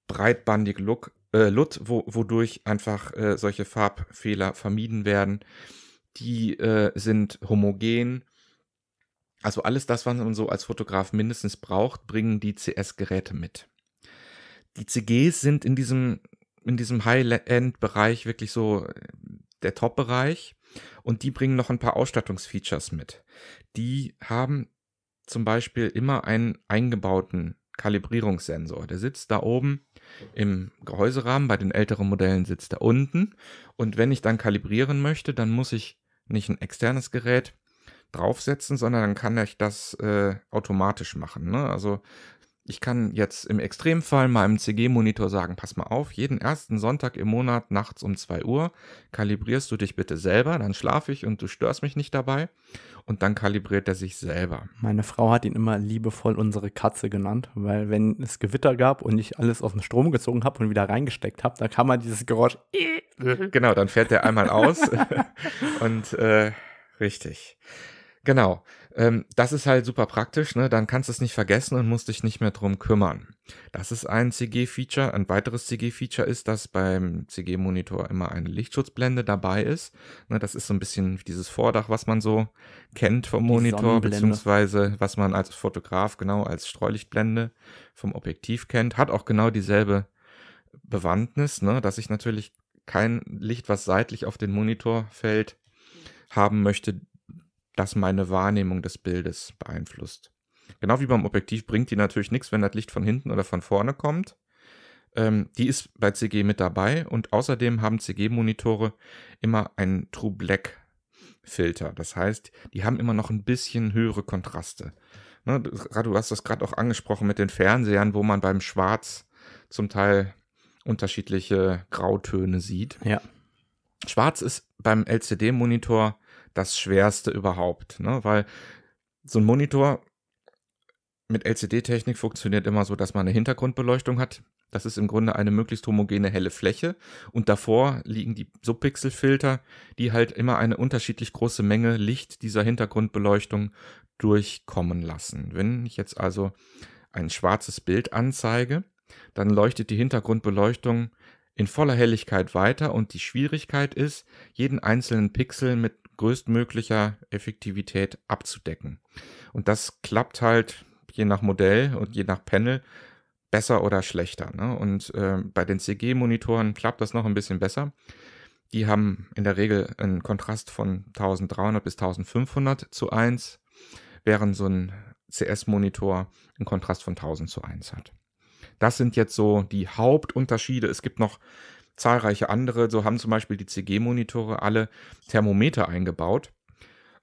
breitbandige Look, äh, LUT, wo, wodurch einfach äh, solche Farbfehler vermieden werden. Die äh, sind homogen. Also alles das, was man so als Fotograf mindestens braucht, bringen die CS-Geräte mit. Die CGs sind in diesem, in diesem High-End-Bereich wirklich so äh, der Top-Bereich. Und die bringen noch ein paar Ausstattungsfeatures mit. Die haben zum Beispiel immer einen eingebauten Kalibrierungssensor. Der sitzt da oben im Gehäuserahmen, bei den älteren Modellen sitzt er unten. Und wenn ich dann kalibrieren möchte, dann muss ich nicht ein externes Gerät draufsetzen, sondern dann kann ich das äh, automatisch machen. Ne? Also ich kann jetzt im Extremfall meinem CG-Monitor sagen, pass mal auf, jeden ersten Sonntag im Monat nachts um 2 Uhr kalibrierst du dich bitte selber, dann schlafe ich und du störst mich nicht dabei. Und dann kalibriert er sich selber. Meine Frau hat ihn immer liebevoll unsere Katze genannt, weil wenn es Gewitter gab und ich alles aus dem Strom gezogen habe und wieder reingesteckt habe, dann kam man halt dieses Geräusch. Genau, dann fährt er einmal aus. und äh, richtig. Genau. Ähm, das ist halt super praktisch, ne? Dann kannst du es nicht vergessen und musst dich nicht mehr drum kümmern. Das ist ein CG-Feature. Ein weiteres CG-Feature ist, dass beim CG-Monitor immer eine Lichtschutzblende dabei ist. Ne, das ist so ein bisschen dieses Vordach, was man so kennt vom Monitor, beziehungsweise was man als Fotograf genau als Streulichtblende vom Objektiv kennt. Hat auch genau dieselbe Bewandtnis, ne? dass ich natürlich kein Licht, was seitlich auf den Monitor fällt, haben möchte, das meine Wahrnehmung des Bildes beeinflusst. Genau wie beim Objektiv bringt die natürlich nichts, wenn das Licht von hinten oder von vorne kommt. Ähm, die ist bei CG mit dabei und außerdem haben CG-Monitore immer einen True Black Filter. Das heißt, die haben immer noch ein bisschen höhere Kontraste. Ne, du hast das gerade auch angesprochen mit den Fernsehern, wo man beim Schwarz zum Teil unterschiedliche Grautöne sieht. Ja. Schwarz ist beim LCD-Monitor das Schwerste überhaupt, ne? weil so ein Monitor mit LCD-Technik funktioniert immer so, dass man eine Hintergrundbeleuchtung hat. Das ist im Grunde eine möglichst homogene helle Fläche und davor liegen die Subpixelfilter, die halt immer eine unterschiedlich große Menge Licht dieser Hintergrundbeleuchtung durchkommen lassen. Wenn ich jetzt also ein schwarzes Bild anzeige, dann leuchtet die Hintergrundbeleuchtung in voller Helligkeit weiter und die Schwierigkeit ist, jeden einzelnen Pixel mit größtmöglicher Effektivität abzudecken. Und das klappt halt je nach Modell und je nach Panel besser oder schlechter. Ne? Und äh, bei den CG-Monitoren klappt das noch ein bisschen besser. Die haben in der Regel einen Kontrast von 1300 bis 1500 zu 1, während so ein CS-Monitor einen Kontrast von 1000 zu 1 hat. Das sind jetzt so die Hauptunterschiede. Es gibt noch zahlreiche andere, so haben zum Beispiel die CG-Monitore alle Thermometer eingebaut.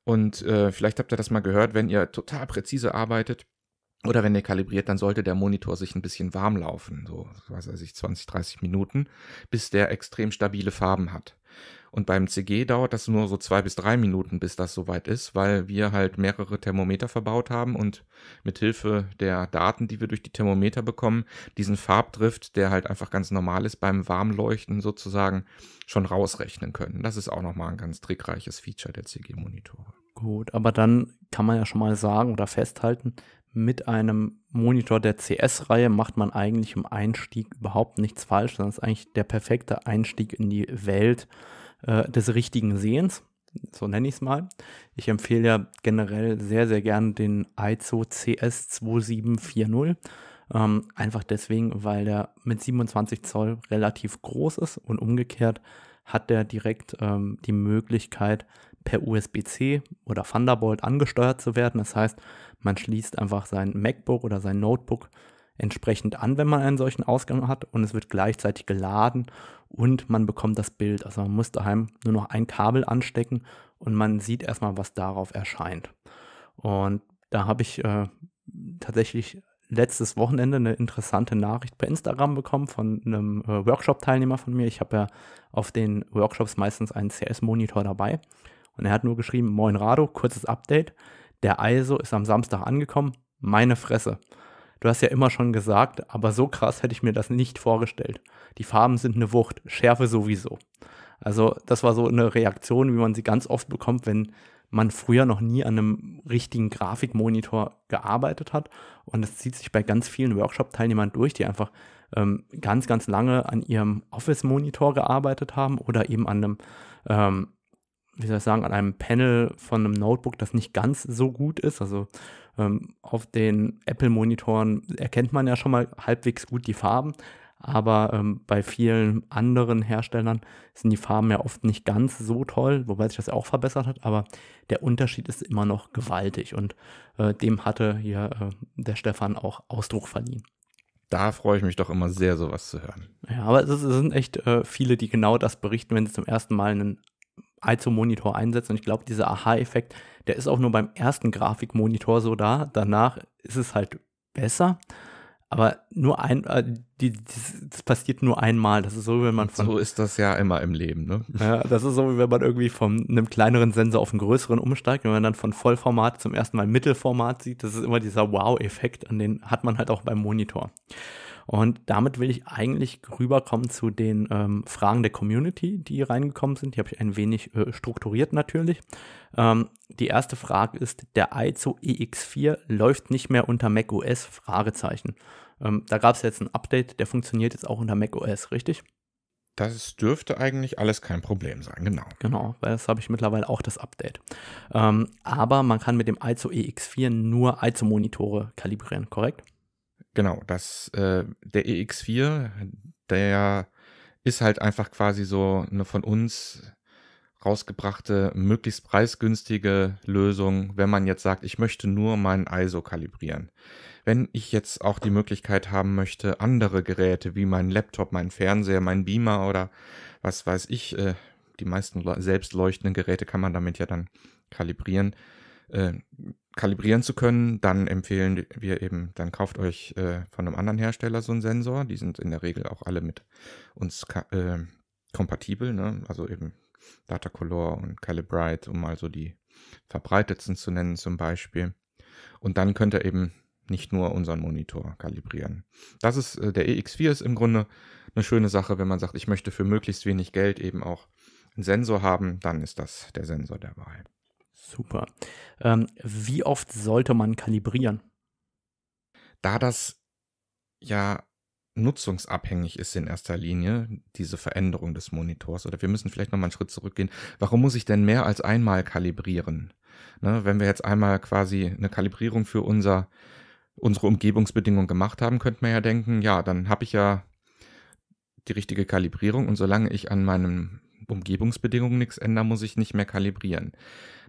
Und äh, vielleicht habt ihr das mal gehört, wenn ihr total präzise arbeitet oder wenn ihr kalibriert, dann sollte der Monitor sich ein bisschen warm laufen, so was weiß ich, 20, 30 Minuten, bis der extrem stabile Farben hat. Und beim CG dauert das nur so zwei bis drei Minuten, bis das soweit ist, weil wir halt mehrere Thermometer verbaut haben und mit Hilfe der Daten, die wir durch die Thermometer bekommen, diesen Farbdrift, der halt einfach ganz normal ist, beim Warmleuchten sozusagen schon rausrechnen können. Das ist auch nochmal ein ganz trickreiches Feature der CG-Monitore. Gut, aber dann kann man ja schon mal sagen oder festhalten, mit einem Monitor der CS-Reihe macht man eigentlich im Einstieg überhaupt nichts falsch. Das ist eigentlich der perfekte Einstieg in die Welt äh, des richtigen Sehens. So nenne ich es mal. Ich empfehle ja generell sehr, sehr gern den ISO CS2740. Ähm, einfach deswegen, weil der mit 27 Zoll relativ groß ist und umgekehrt hat der direkt ähm, die Möglichkeit, per USB-C oder Thunderbolt angesteuert zu werden. Das heißt, man schließt einfach sein MacBook oder sein Notebook entsprechend an, wenn man einen solchen Ausgang hat und es wird gleichzeitig geladen und man bekommt das Bild. Also man muss daheim nur noch ein Kabel anstecken und man sieht erstmal, was darauf erscheint. Und da habe ich äh, tatsächlich letztes Wochenende eine interessante Nachricht per Instagram bekommen von einem äh, Workshop-Teilnehmer von mir. Ich habe ja auf den Workshops meistens einen CS-Monitor dabei und er hat nur geschrieben, moin Rado, kurzes Update. Der ISO ist am Samstag angekommen. Meine Fresse. Du hast ja immer schon gesagt, aber so krass hätte ich mir das nicht vorgestellt. Die Farben sind eine Wucht, Schärfe sowieso. Also das war so eine Reaktion, wie man sie ganz oft bekommt, wenn man früher noch nie an einem richtigen Grafikmonitor gearbeitet hat. Und das zieht sich bei ganz vielen Workshop-Teilnehmern durch, die einfach ähm, ganz, ganz lange an ihrem Office-Monitor gearbeitet haben oder eben an einem ähm, wie soll ich sagen, an einem Panel von einem Notebook, das nicht ganz so gut ist. Also ähm, auf den Apple-Monitoren erkennt man ja schon mal halbwegs gut die Farben, aber ähm, bei vielen anderen Herstellern sind die Farben ja oft nicht ganz so toll, wobei sich das auch verbessert hat, aber der Unterschied ist immer noch gewaltig und äh, dem hatte hier äh, der Stefan auch Ausdruck verliehen. Da freue ich mich doch immer sehr, sowas zu hören. Ja, aber es, sind echt äh, viele, die genau das berichten, wenn sie zum ersten Mal einen ISO-Monitor einsetzt. Und ich glaube, dieser Aha-Effekt, der ist auch nur beim ersten Grafikmonitor so da. Danach ist es halt besser. Aber nur ein, äh, die, das, das passiert nur einmal. Das ist so, wenn man von. So ist das ja immer im Leben, ne? Ja, das ist so, wie wenn man irgendwie von einem kleineren Sensor auf einen größeren umsteigt. Wenn man dann von Vollformat zum ersten Mal Mittelformat sieht, das ist immer dieser Wow-Effekt, an den hat man halt auch beim Monitor. Und damit will ich eigentlich rüberkommen zu den ähm, Fragen der Community, die reingekommen sind. Die habe ich ein wenig äh, strukturiert natürlich. Ähm, die erste Frage ist, der ISO EX4 läuft nicht mehr unter macOS? Fragezeichen. Ähm, da gab es jetzt ein Update, der funktioniert jetzt auch unter macOS, richtig? Das dürfte eigentlich alles kein Problem sein, genau. Genau, weil das habe ich mittlerweile auch das Update. Ähm, aber man kann mit dem ISO EX4 nur ISO-Monitore kalibrieren, korrekt? Genau, das, äh, der EX4, der ist halt einfach quasi so eine von uns rausgebrachte, möglichst preisgünstige Lösung, wenn man jetzt sagt, ich möchte nur meinen ISO kalibrieren. Wenn ich jetzt auch die Möglichkeit haben möchte, andere Geräte wie meinen Laptop, meinen Fernseher, meinen Beamer oder was weiß ich, äh, die meisten selbstleuchtenden Geräte kann man damit ja dann kalibrieren, äh, kalibrieren zu können, dann empfehlen wir eben, dann kauft euch äh, von einem anderen Hersteller so einen Sensor. Die sind in der Regel auch alle mit uns äh, kompatibel, ne? also eben Datacolor und Calibrite, um mal so die verbreitetsten zu nennen zum Beispiel. Und dann könnt ihr eben nicht nur unseren Monitor kalibrieren. Das ist, äh, der EX4 ist im Grunde eine schöne Sache, wenn man sagt, ich möchte für möglichst wenig Geld eben auch einen Sensor haben, dann ist das der Sensor der Wahl. Super. Ähm, wie oft sollte man kalibrieren? Da das ja nutzungsabhängig ist in erster Linie, diese Veränderung des Monitors. Oder wir müssen vielleicht nochmal einen Schritt zurückgehen. Warum muss ich denn mehr als einmal kalibrieren? Ne, wenn wir jetzt einmal quasi eine Kalibrierung für unser, unsere Umgebungsbedingungen gemacht haben, könnte man ja denken, ja, dann habe ich ja die richtige Kalibrierung und solange ich an meinem Umgebungsbedingungen nichts ändern, muss ich nicht mehr kalibrieren.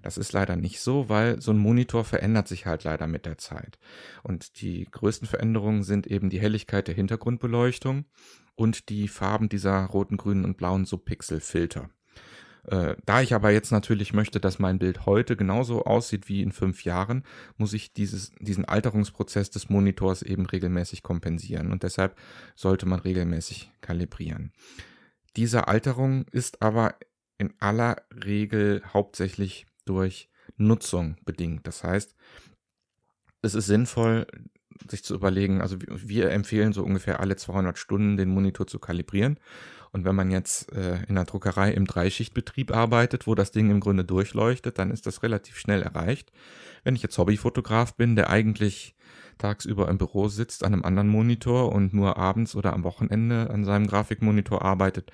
Das ist leider nicht so, weil so ein Monitor verändert sich halt leider mit der Zeit. Und die größten Veränderungen sind eben die Helligkeit der Hintergrundbeleuchtung und die Farben dieser roten, grünen und blauen Subpixelfilter. Äh, da ich aber jetzt natürlich möchte, dass mein Bild heute genauso aussieht wie in fünf Jahren, muss ich dieses, diesen Alterungsprozess des Monitors eben regelmäßig kompensieren und deshalb sollte man regelmäßig kalibrieren. Diese Alterung ist aber in aller Regel hauptsächlich durch Nutzung bedingt. Das heißt, es ist sinnvoll, sich zu überlegen, also wir empfehlen so ungefähr alle 200 Stunden den Monitor zu kalibrieren. Und wenn man jetzt äh, in der Druckerei im Dreischichtbetrieb arbeitet, wo das Ding im Grunde durchleuchtet, dann ist das relativ schnell erreicht. Wenn ich jetzt Hobbyfotograf bin, der eigentlich tagsüber im Büro sitzt an einem anderen Monitor und nur abends oder am Wochenende an seinem Grafikmonitor arbeitet,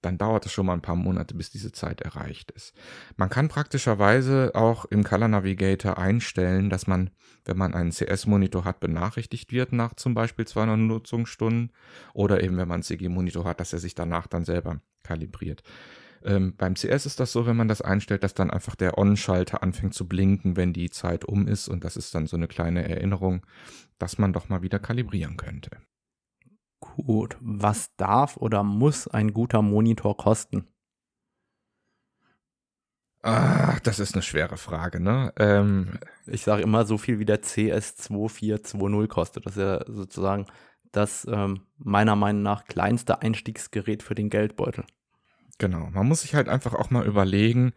dann dauert es schon mal ein paar Monate, bis diese Zeit erreicht ist. Man kann praktischerweise auch im Color Navigator einstellen, dass man, wenn man einen CS-Monitor hat, benachrichtigt wird nach zum Beispiel 200 Nutzungsstunden oder eben, wenn man einen CG-Monitor hat, dass er sich danach dann selber kalibriert. Ähm, beim CS ist das so, wenn man das einstellt, dass dann einfach der On-Schalter anfängt zu blinken, wenn die Zeit um ist. Und das ist dann so eine kleine Erinnerung, dass man doch mal wieder kalibrieren könnte. Gut, was darf oder muss ein guter Monitor kosten? Ach, das ist eine schwere Frage, ne? Ähm, ich sage immer so viel wie der CS2420 kostet. Das ist ja sozusagen das ähm, meiner Meinung nach kleinste Einstiegsgerät für den Geldbeutel. Genau, man muss sich halt einfach auch mal überlegen,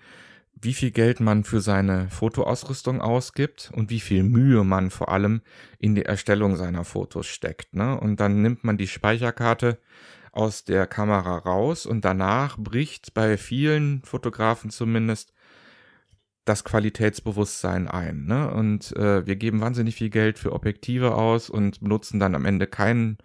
wie viel Geld man für seine Fotoausrüstung ausgibt und wie viel Mühe man vor allem in die Erstellung seiner Fotos steckt. Ne? Und dann nimmt man die Speicherkarte aus der Kamera raus und danach bricht bei vielen Fotografen zumindest das Qualitätsbewusstsein ein. Ne? Und äh, wir geben wahnsinnig viel Geld für Objektive aus und benutzen dann am Ende keinen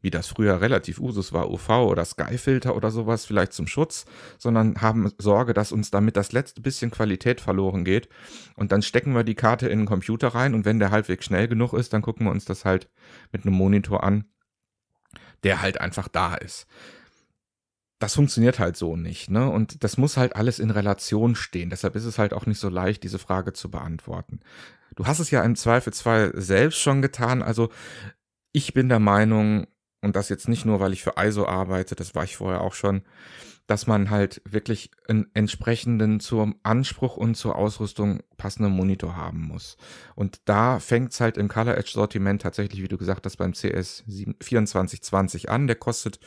wie das früher relativ Usus war, UV oder Skyfilter oder sowas, vielleicht zum Schutz, sondern haben Sorge, dass uns damit das letzte bisschen Qualität verloren geht. Und dann stecken wir die Karte in den Computer rein und wenn der halbwegs schnell genug ist, dann gucken wir uns das halt mit einem Monitor an, der halt einfach da ist das funktioniert halt so nicht. Ne? Und das muss halt alles in Relation stehen. Deshalb ist es halt auch nicht so leicht, diese Frage zu beantworten. Du hast es ja im Zweifelsfall selbst schon getan. Also ich bin der Meinung, und das jetzt nicht nur, weil ich für ISO arbeite, das war ich vorher auch schon, dass man halt wirklich einen entsprechenden zum Anspruch und zur Ausrüstung passenden Monitor haben muss. Und da fängt es halt im Color Edge Sortiment tatsächlich, wie du gesagt hast, beim CS 2420 an. Der kostet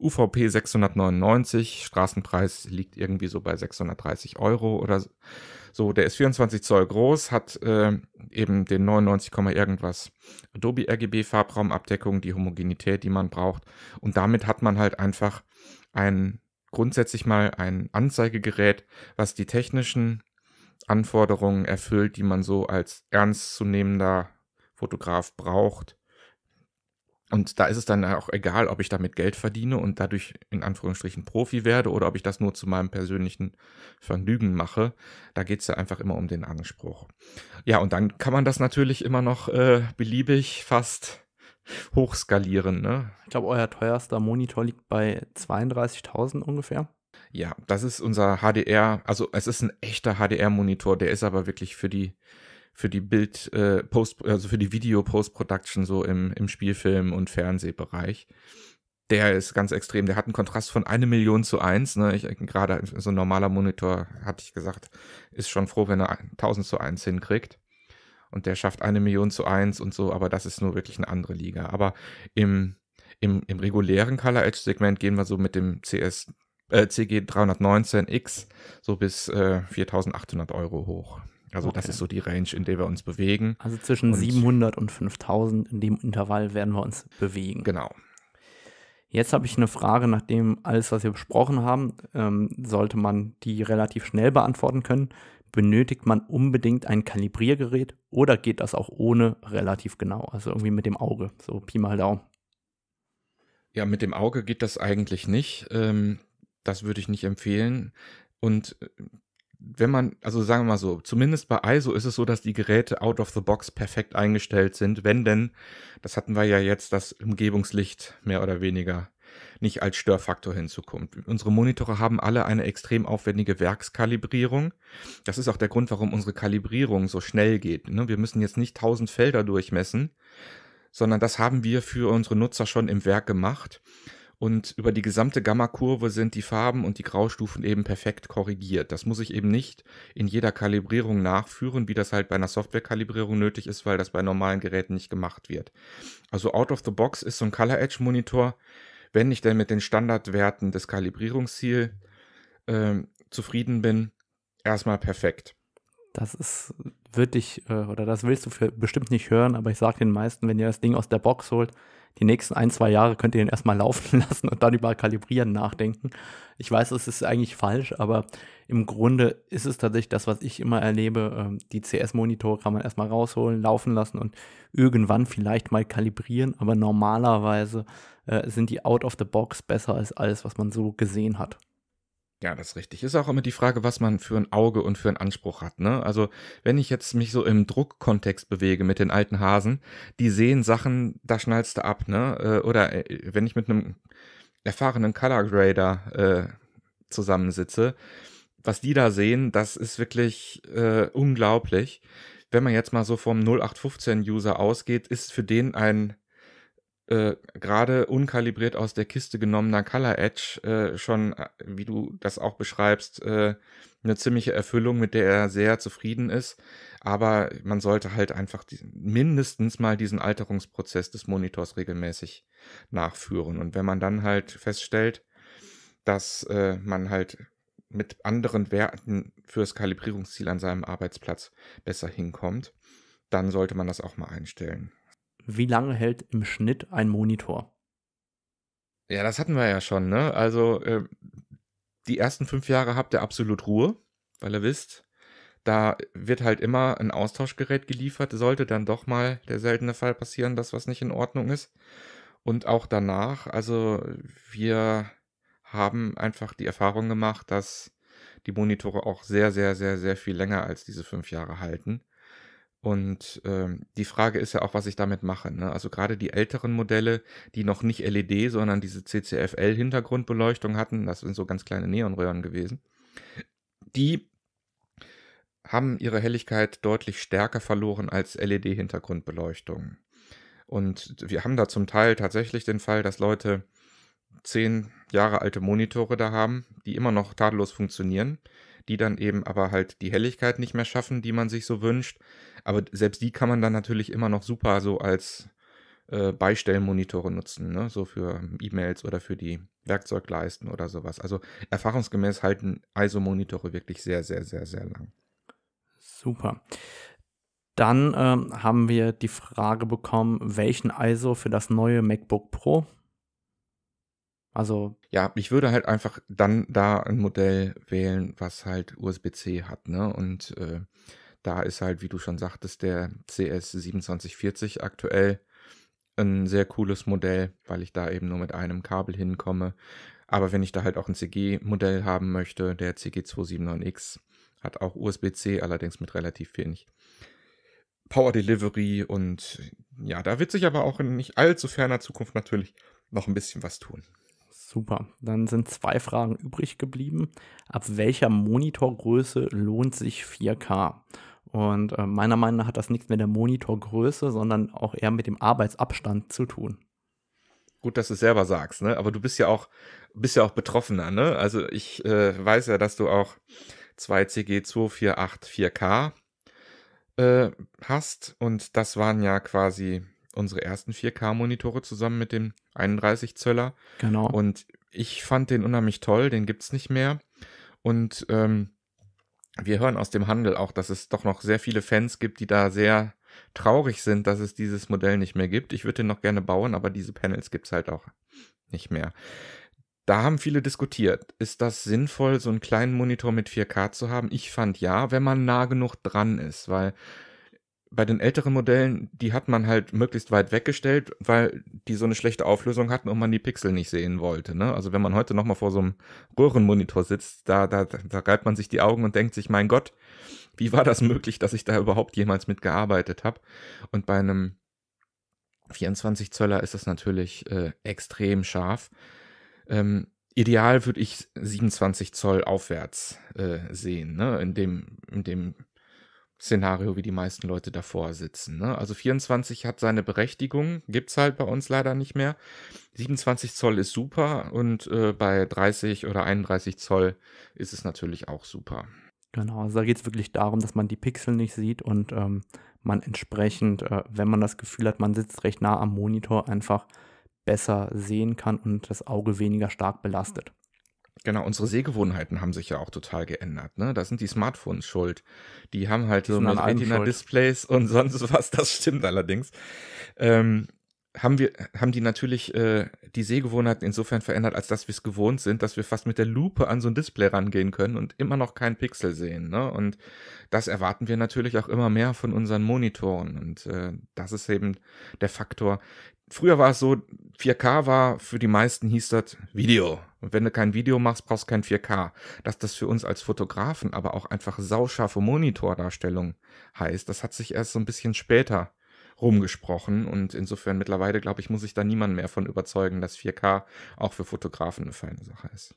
UVP 699, Straßenpreis liegt irgendwie so bei 630 Euro oder so. Der ist 24 Zoll groß, hat äh, eben den 99, irgendwas Adobe RGB Farbraumabdeckung, die Homogenität, die man braucht. Und damit hat man halt einfach einen grundsätzlich mal ein Anzeigegerät, was die technischen Anforderungen erfüllt, die man so als ernstzunehmender Fotograf braucht. Und da ist es dann auch egal, ob ich damit Geld verdiene und dadurch in Anführungsstrichen Profi werde oder ob ich das nur zu meinem persönlichen Vergnügen mache. Da geht es ja einfach immer um den Anspruch. Ja, und dann kann man das natürlich immer noch äh, beliebig fast hochskalieren. Ne? Ich glaube, euer teuerster Monitor liegt bei 32.000 ungefähr. Ja, das ist unser HDR. Also es ist ein echter HDR-Monitor, der ist aber wirklich für die für die Bild äh, Post also für die Video Post Production so im im Spielfilm und Fernsehbereich. Der ist ganz extrem. Der hat einen Kontrast von 1 Million zu 1. Ne? gerade so ein normaler Monitor, hatte ich gesagt, ist schon froh, wenn er 1000 zu 1 hinkriegt und der schafft eine Million zu eins und so, aber das ist nur wirklich eine andere Liga. Aber im, im, im regulären Color Edge Segment gehen wir so mit dem CS, äh, CG 319X so bis äh, 4800 Euro hoch. Also okay. das ist so die Range, in der wir uns bewegen. Also zwischen und 700 und 5000, in dem Intervall werden wir uns bewegen. Genau. Jetzt habe ich eine Frage, nachdem alles, was wir besprochen haben, ähm, sollte man die relativ schnell beantworten können benötigt man unbedingt ein Kalibriergerät oder geht das auch ohne relativ genau? Also irgendwie mit dem Auge, so Pi mal Daumen. Ja, mit dem Auge geht das eigentlich nicht. Ähm, das würde ich nicht empfehlen. Und äh, wenn man, also sagen wir mal so, zumindest bei ISO ist es so, dass die Geräte out of the box perfekt eingestellt sind, wenn denn, das hatten wir ja jetzt, das Umgebungslicht mehr oder weniger nicht als Störfaktor hinzukommt. Unsere Monitore haben alle eine extrem aufwendige Werkskalibrierung. Das ist auch der Grund, warum unsere Kalibrierung so schnell geht. Ne? Wir müssen jetzt nicht tausend Felder durchmessen, sondern das haben wir für unsere Nutzer schon im Werk gemacht. Und über die gesamte Gamma-Kurve sind die Farben und die Graustufen eben perfekt korrigiert. Das muss ich eben nicht in jeder Kalibrierung nachführen, wie das halt bei einer Software-Kalibrierung nötig ist, weil das bei normalen Geräten nicht gemacht wird. Also out of the box ist so ein Color Edge Monitor wenn ich denn mit den Standardwerten des Kalibrierungsziels äh, zufrieden bin, erstmal perfekt. Das ist, wird dich, äh, oder das willst du für, bestimmt nicht hören, aber ich sage den meisten, wenn ihr das Ding aus der Box holt, die nächsten ein, zwei Jahre könnt ihr den erstmal laufen lassen und dann über Kalibrieren nachdenken. Ich weiß, es ist eigentlich falsch, aber im Grunde ist es tatsächlich das, was ich immer erlebe. Ähm, die CS-Monitore kann man erstmal rausholen, laufen lassen und irgendwann vielleicht mal kalibrieren, aber normalerweise äh, sind die out of the box besser als alles, was man so gesehen hat. Ja, das ist richtig. Ist auch immer die Frage, was man für ein Auge und für einen Anspruch hat. Ne? Also wenn ich jetzt mich so im Druckkontext bewege mit den alten Hasen, die sehen Sachen, da schnallst du ab. Ne? Äh, oder äh, wenn ich mit einem erfahrenen Color Grader äh, zusammensitze, was die da sehen, das ist wirklich äh, unglaublich. Wenn man jetzt mal so vom 0815-User ausgeht, ist für den ein äh, gerade unkalibriert aus der Kiste genommener Color Edge äh, schon, äh, wie du das auch beschreibst, äh, eine ziemliche Erfüllung, mit der er sehr zufrieden ist. Aber man sollte halt einfach die, mindestens mal diesen Alterungsprozess des Monitors regelmäßig nachführen. Und wenn man dann halt feststellt, dass äh, man halt mit anderen Werten fürs Kalibrierungsziel an seinem Arbeitsplatz besser hinkommt, dann sollte man das auch mal einstellen wie lange hält im Schnitt ein Monitor? Ja, das hatten wir ja schon, ne? Also äh, die ersten fünf Jahre habt ihr absolut Ruhe, weil ihr wisst, da wird halt immer ein Austauschgerät geliefert, sollte dann doch mal der seltene Fall passieren, dass was nicht in Ordnung ist. Und auch danach, also wir haben einfach die Erfahrung gemacht, dass die Monitore auch sehr, sehr, sehr, sehr viel länger als diese fünf Jahre halten. Und ähm, die Frage ist ja auch, was ich damit mache. Ne? Also gerade die älteren Modelle, die noch nicht LED, sondern diese CCFL-Hintergrundbeleuchtung hatten, das sind so ganz kleine Neonröhren gewesen, die haben ihre Helligkeit deutlich stärker verloren als LED-Hintergrundbeleuchtung. Und wir haben da zum Teil tatsächlich den Fall, dass Leute zehn Jahre alte Monitore da haben, die immer noch tadellos funktionieren die dann eben aber halt die Helligkeit nicht mehr schaffen, die man sich so wünscht. Aber selbst die kann man dann natürlich immer noch super so als äh, Beistellmonitore nutzen, ne? so für ähm, E-Mails oder für die Werkzeugleisten oder sowas. Also erfahrungsgemäß halten ISO-Monitore wirklich sehr, sehr, sehr, sehr lang. Super. Dann ähm, haben wir die Frage bekommen, welchen ISO für das neue MacBook Pro also. Ja, ich würde halt einfach dann da ein Modell wählen, was halt USB-C hat, ne? Und äh, da ist halt, wie du schon sagtest, der CS2740 aktuell ein sehr cooles Modell, weil ich da eben nur mit einem Kabel hinkomme. Aber wenn ich da halt auch ein CG-Modell haben möchte, der CG279X hat auch USB-C, allerdings mit relativ wenig Power Delivery und ja, da wird sich aber auch in nicht allzu ferner Zukunft natürlich noch ein bisschen was tun. Super. Dann sind zwei Fragen übrig geblieben. Ab welcher Monitorgröße lohnt sich 4K? Und äh, meiner Meinung nach hat das nichts mit der Monitorgröße, sondern auch eher mit dem Arbeitsabstand zu tun. Gut, dass du es selber sagst, ne? Aber du bist ja auch, bist ja auch Betroffener, ne? Also ich äh, weiß ja, dass du auch 2 cg 248 4 k äh, hast und das waren ja quasi unsere ersten 4K-Monitore zusammen mit dem 31-Zöller. Genau. Und ich fand den unheimlich toll, den gibt es nicht mehr. Und ähm, wir hören aus dem Handel auch, dass es doch noch sehr viele Fans gibt, die da sehr traurig sind, dass es dieses Modell nicht mehr gibt. Ich würde den noch gerne bauen, aber diese Panels gibt es halt auch nicht mehr. Da haben viele diskutiert. Ist das sinnvoll, so einen kleinen Monitor mit 4K zu haben? Ich fand ja, wenn man nah genug dran ist, weil bei den älteren Modellen, die hat man halt möglichst weit weggestellt, weil die so eine schlechte Auflösung hatten und man die Pixel nicht sehen wollte. Ne? Also wenn man heute nochmal vor so einem Röhrenmonitor sitzt, da, da, da reibt man sich die Augen und denkt sich, mein Gott, wie war das möglich, dass ich da überhaupt jemals mitgearbeitet habe? Und bei einem 24 Zöller ist das natürlich äh, extrem scharf. Ähm, ideal würde ich 27 Zoll aufwärts äh, sehen, ne? in, dem, in dem Szenario, wie die meisten Leute davor sitzen. Ne? Also 24 hat seine Berechtigung, gibt es halt bei uns leider nicht mehr. 27 Zoll ist super und äh, bei 30 oder 31 Zoll ist es natürlich auch super. Genau, also da geht es wirklich darum, dass man die Pixel nicht sieht und ähm, man entsprechend, äh, wenn man das Gefühl hat, man sitzt recht nah am Monitor, einfach besser sehen kann und das Auge weniger stark belastet. Genau, unsere Sehgewohnheiten haben sich ja auch total geändert. Ne? Da sind die Smartphones schuld. Die haben halt die so mit Retina-Displays und sonst was, das stimmt allerdings. Ähm, haben wir, haben die natürlich äh, die Sehgewohnheiten insofern verändert, als dass wir es gewohnt sind, dass wir fast mit der Lupe an so ein Display rangehen können und immer noch keinen Pixel sehen. Ne? Und das erwarten wir natürlich auch immer mehr von unseren Monitoren. Und äh, das ist eben der Faktor. Früher war es so, 4K war für die meisten hieß das Video. Und wenn du kein Video machst, brauchst kein 4K. Dass das für uns als Fotografen aber auch einfach sauscharfe Monitordarstellung heißt, das hat sich erst so ein bisschen später rumgesprochen und insofern mittlerweile, glaube ich, muss ich da niemanden mehr von überzeugen, dass 4K auch für Fotografen eine feine Sache ist.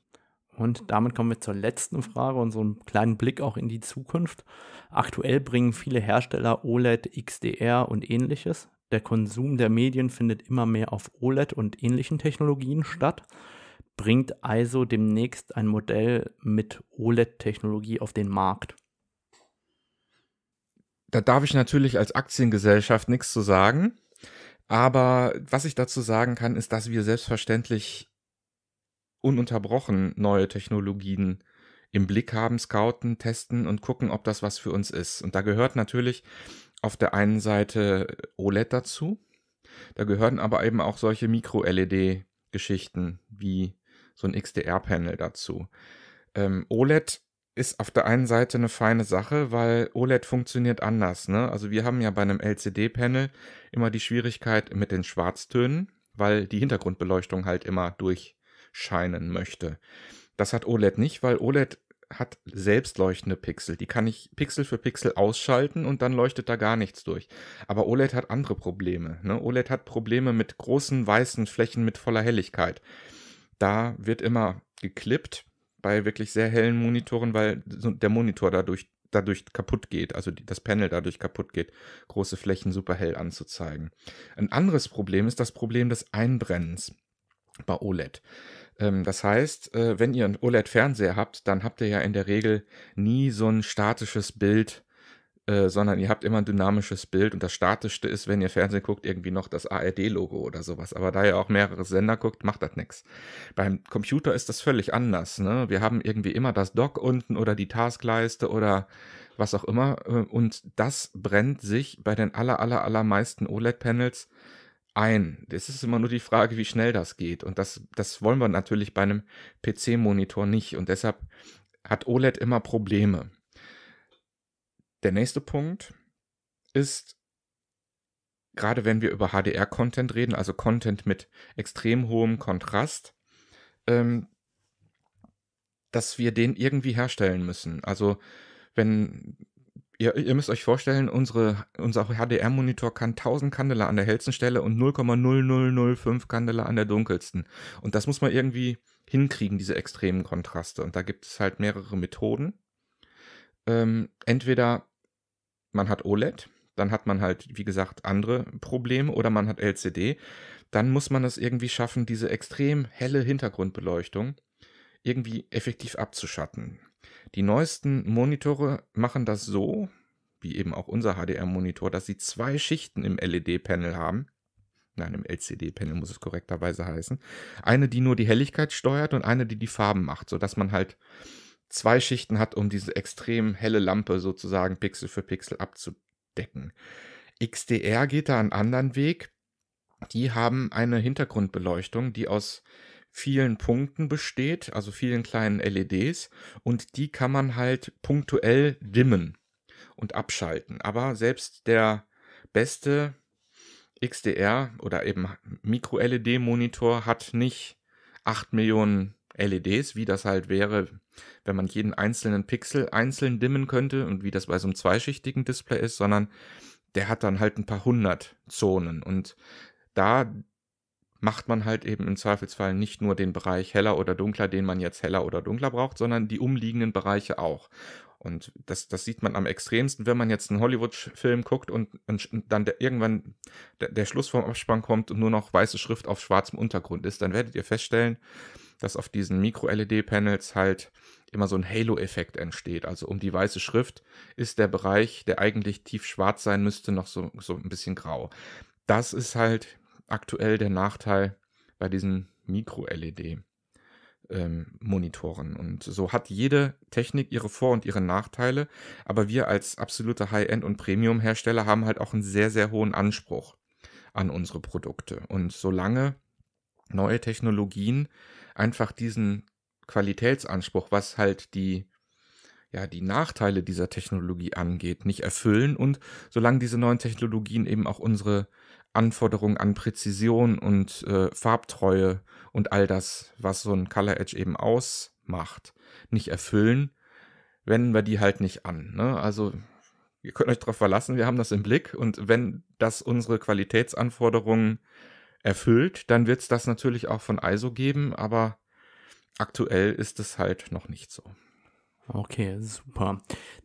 Und damit kommen wir zur letzten Frage und so einen kleinen Blick auch in die Zukunft. Aktuell bringen viele Hersteller OLED, XDR und ähnliches. Der Konsum der Medien findet immer mehr auf OLED und ähnlichen Technologien statt bringt also demnächst ein Modell mit OLED-Technologie auf den Markt. Da darf ich natürlich als Aktiengesellschaft nichts zu sagen. Aber was ich dazu sagen kann, ist, dass wir selbstverständlich ununterbrochen neue Technologien im Blick haben, scouten, testen und gucken, ob das was für uns ist. Und da gehört natürlich auf der einen Seite OLED dazu. Da gehören aber eben auch solche mikro led geschichten wie so ein XDR-Panel dazu. Ähm, OLED ist auf der einen Seite eine feine Sache, weil OLED funktioniert anders. Ne? Also wir haben ja bei einem LCD-Panel immer die Schwierigkeit mit den Schwarztönen, weil die Hintergrundbeleuchtung halt immer durchscheinen möchte. Das hat OLED nicht, weil OLED hat selbstleuchtende Pixel. Die kann ich Pixel für Pixel ausschalten und dann leuchtet da gar nichts durch. Aber OLED hat andere Probleme. Ne? OLED hat Probleme mit großen weißen Flächen mit voller Helligkeit. Da wird immer geklippt bei wirklich sehr hellen Monitoren, weil der Monitor dadurch, dadurch kaputt geht, also das Panel dadurch kaputt geht, große Flächen super hell anzuzeigen. Ein anderes Problem ist das Problem des Einbrennens bei OLED. Ähm, das heißt, äh, wenn ihr einen OLED-Fernseher habt, dann habt ihr ja in der Regel nie so ein statisches Bild äh, sondern ihr habt immer ein dynamisches Bild und das Statischste ist, wenn ihr Fernsehen guckt, irgendwie noch das ARD-Logo oder sowas. Aber da ihr auch mehrere Sender guckt, macht das nichts. Beim Computer ist das völlig anders. Ne? Wir haben irgendwie immer das Dock unten oder die Taskleiste oder was auch immer. Äh, und das brennt sich bei den aller, aller, allermeisten OLED-Panels ein. Das ist immer nur die Frage, wie schnell das geht. Und das, das wollen wir natürlich bei einem PC-Monitor nicht. Und deshalb hat OLED immer Probleme. Der nächste Punkt ist, gerade wenn wir über HDR-Content reden, also Content mit extrem hohem Kontrast, ähm, dass wir den irgendwie herstellen müssen. Also wenn ihr, ihr müsst euch vorstellen, unsere, unser HDR-Monitor kann 1000 Kandela an der hellsten Stelle und 0,0005 Kandela an der dunkelsten. Und das muss man irgendwie hinkriegen, diese extremen Kontraste. Und da gibt es halt mehrere Methoden. Ähm, entweder man hat OLED, dann hat man halt, wie gesagt, andere Probleme oder man hat LCD. Dann muss man es irgendwie schaffen, diese extrem helle Hintergrundbeleuchtung irgendwie effektiv abzuschatten. Die neuesten Monitore machen das so, wie eben auch unser HDR-Monitor, dass sie zwei Schichten im LED-Panel haben. Nein, im LCD-Panel muss es korrekterweise heißen. Eine, die nur die Helligkeit steuert und eine, die die Farben macht, sodass man halt zwei Schichten hat, um diese extrem helle Lampe sozusagen Pixel für Pixel abzudecken. XDR geht da einen anderen Weg. Die haben eine Hintergrundbeleuchtung, die aus vielen Punkten besteht, also vielen kleinen LEDs, und die kann man halt punktuell dimmen und abschalten. Aber selbst der beste XDR oder eben Micro-LED-Monitor hat nicht 8 Millionen LEDs, wie das halt wäre, wenn man jeden einzelnen Pixel einzeln dimmen könnte und wie das bei so einem zweischichtigen Display ist, sondern der hat dann halt ein paar hundert Zonen und da macht man halt eben im Zweifelsfall nicht nur den Bereich heller oder dunkler, den man jetzt heller oder dunkler braucht, sondern die umliegenden Bereiche auch. Und das, das sieht man am extremsten, wenn man jetzt einen Hollywood-Film guckt und, und dann der, irgendwann der, der Schluss vom Abspann kommt und nur noch weiße Schrift auf schwarzem Untergrund ist, dann werdet ihr feststellen, dass auf diesen Micro-LED-Panels halt immer so ein Halo-Effekt entsteht. Also um die weiße Schrift ist der Bereich, der eigentlich tief schwarz sein müsste, noch so, so ein bisschen grau. Das ist halt aktuell der Nachteil bei diesen Micro-LED-Monitoren. Ähm, und so hat jede Technik ihre Vor- und ihre Nachteile, aber wir als absolute High-End- und Premium-Hersteller haben halt auch einen sehr, sehr hohen Anspruch an unsere Produkte. Und solange neue Technologien einfach diesen Qualitätsanspruch, was halt die, ja, die Nachteile dieser Technologie angeht, nicht erfüllen. Und solange diese neuen Technologien eben auch unsere Anforderungen an Präzision und äh, Farbtreue und all das, was so ein Color Edge eben ausmacht, nicht erfüllen, wenden wir die halt nicht an. Ne? Also ihr könnt euch darauf verlassen, wir haben das im Blick und wenn das unsere Qualitätsanforderungen äh, erfüllt, dann wird es das natürlich auch von ISO geben, aber aktuell ist es halt noch nicht so. Okay, super.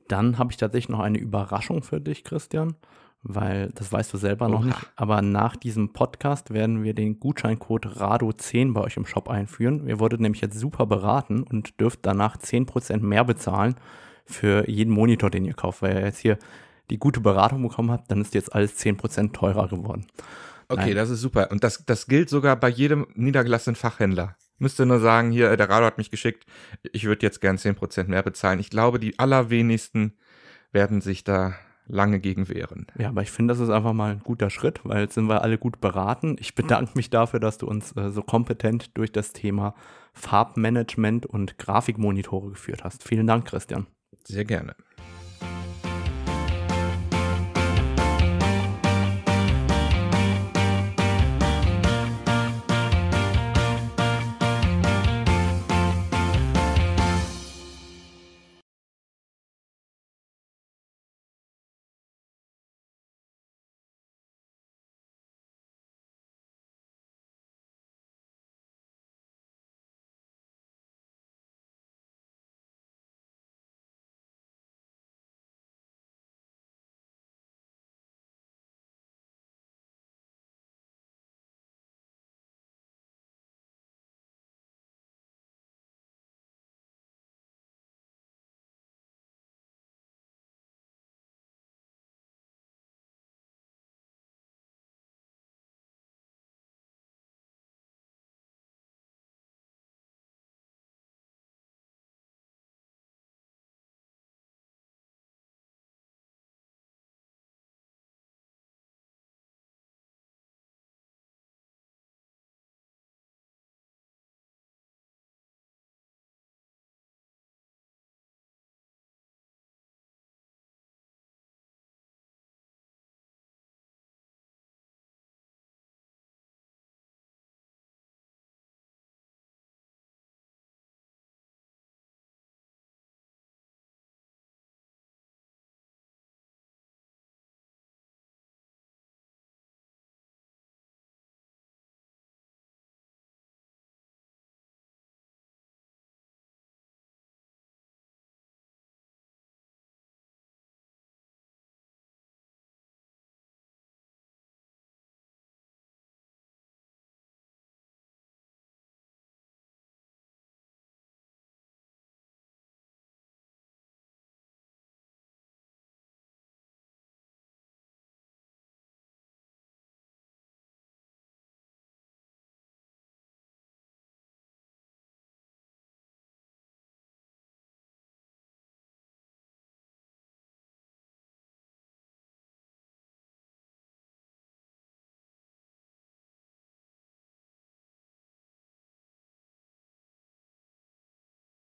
Dann habe ich tatsächlich noch eine Überraschung für dich, Christian, weil das weißt du selber Oha. noch nicht. Aber nach diesem Podcast werden wir den Gutscheincode RADO10 bei euch im Shop einführen. Ihr wurdet nämlich jetzt super beraten und dürft danach 10% mehr bezahlen für jeden Monitor, den ihr kauft, weil ihr jetzt hier die gute Beratung bekommen habt, dann ist jetzt alles 10% teurer geworden. Okay, Nein. das ist super. Und das, das gilt sogar bei jedem niedergelassenen Fachhändler. Müsste nur sagen, hier, äh, der Radio hat mich geschickt, ich würde jetzt gern 10% mehr bezahlen. Ich glaube, die allerwenigsten werden sich da lange gegen wehren. Ja, aber ich finde, das ist einfach mal ein guter Schritt, weil jetzt sind wir alle gut beraten. Ich bedanke mich dafür, dass du uns äh, so kompetent durch das Thema Farbmanagement und Grafikmonitore geführt hast. Vielen Dank, Christian. Sehr gerne.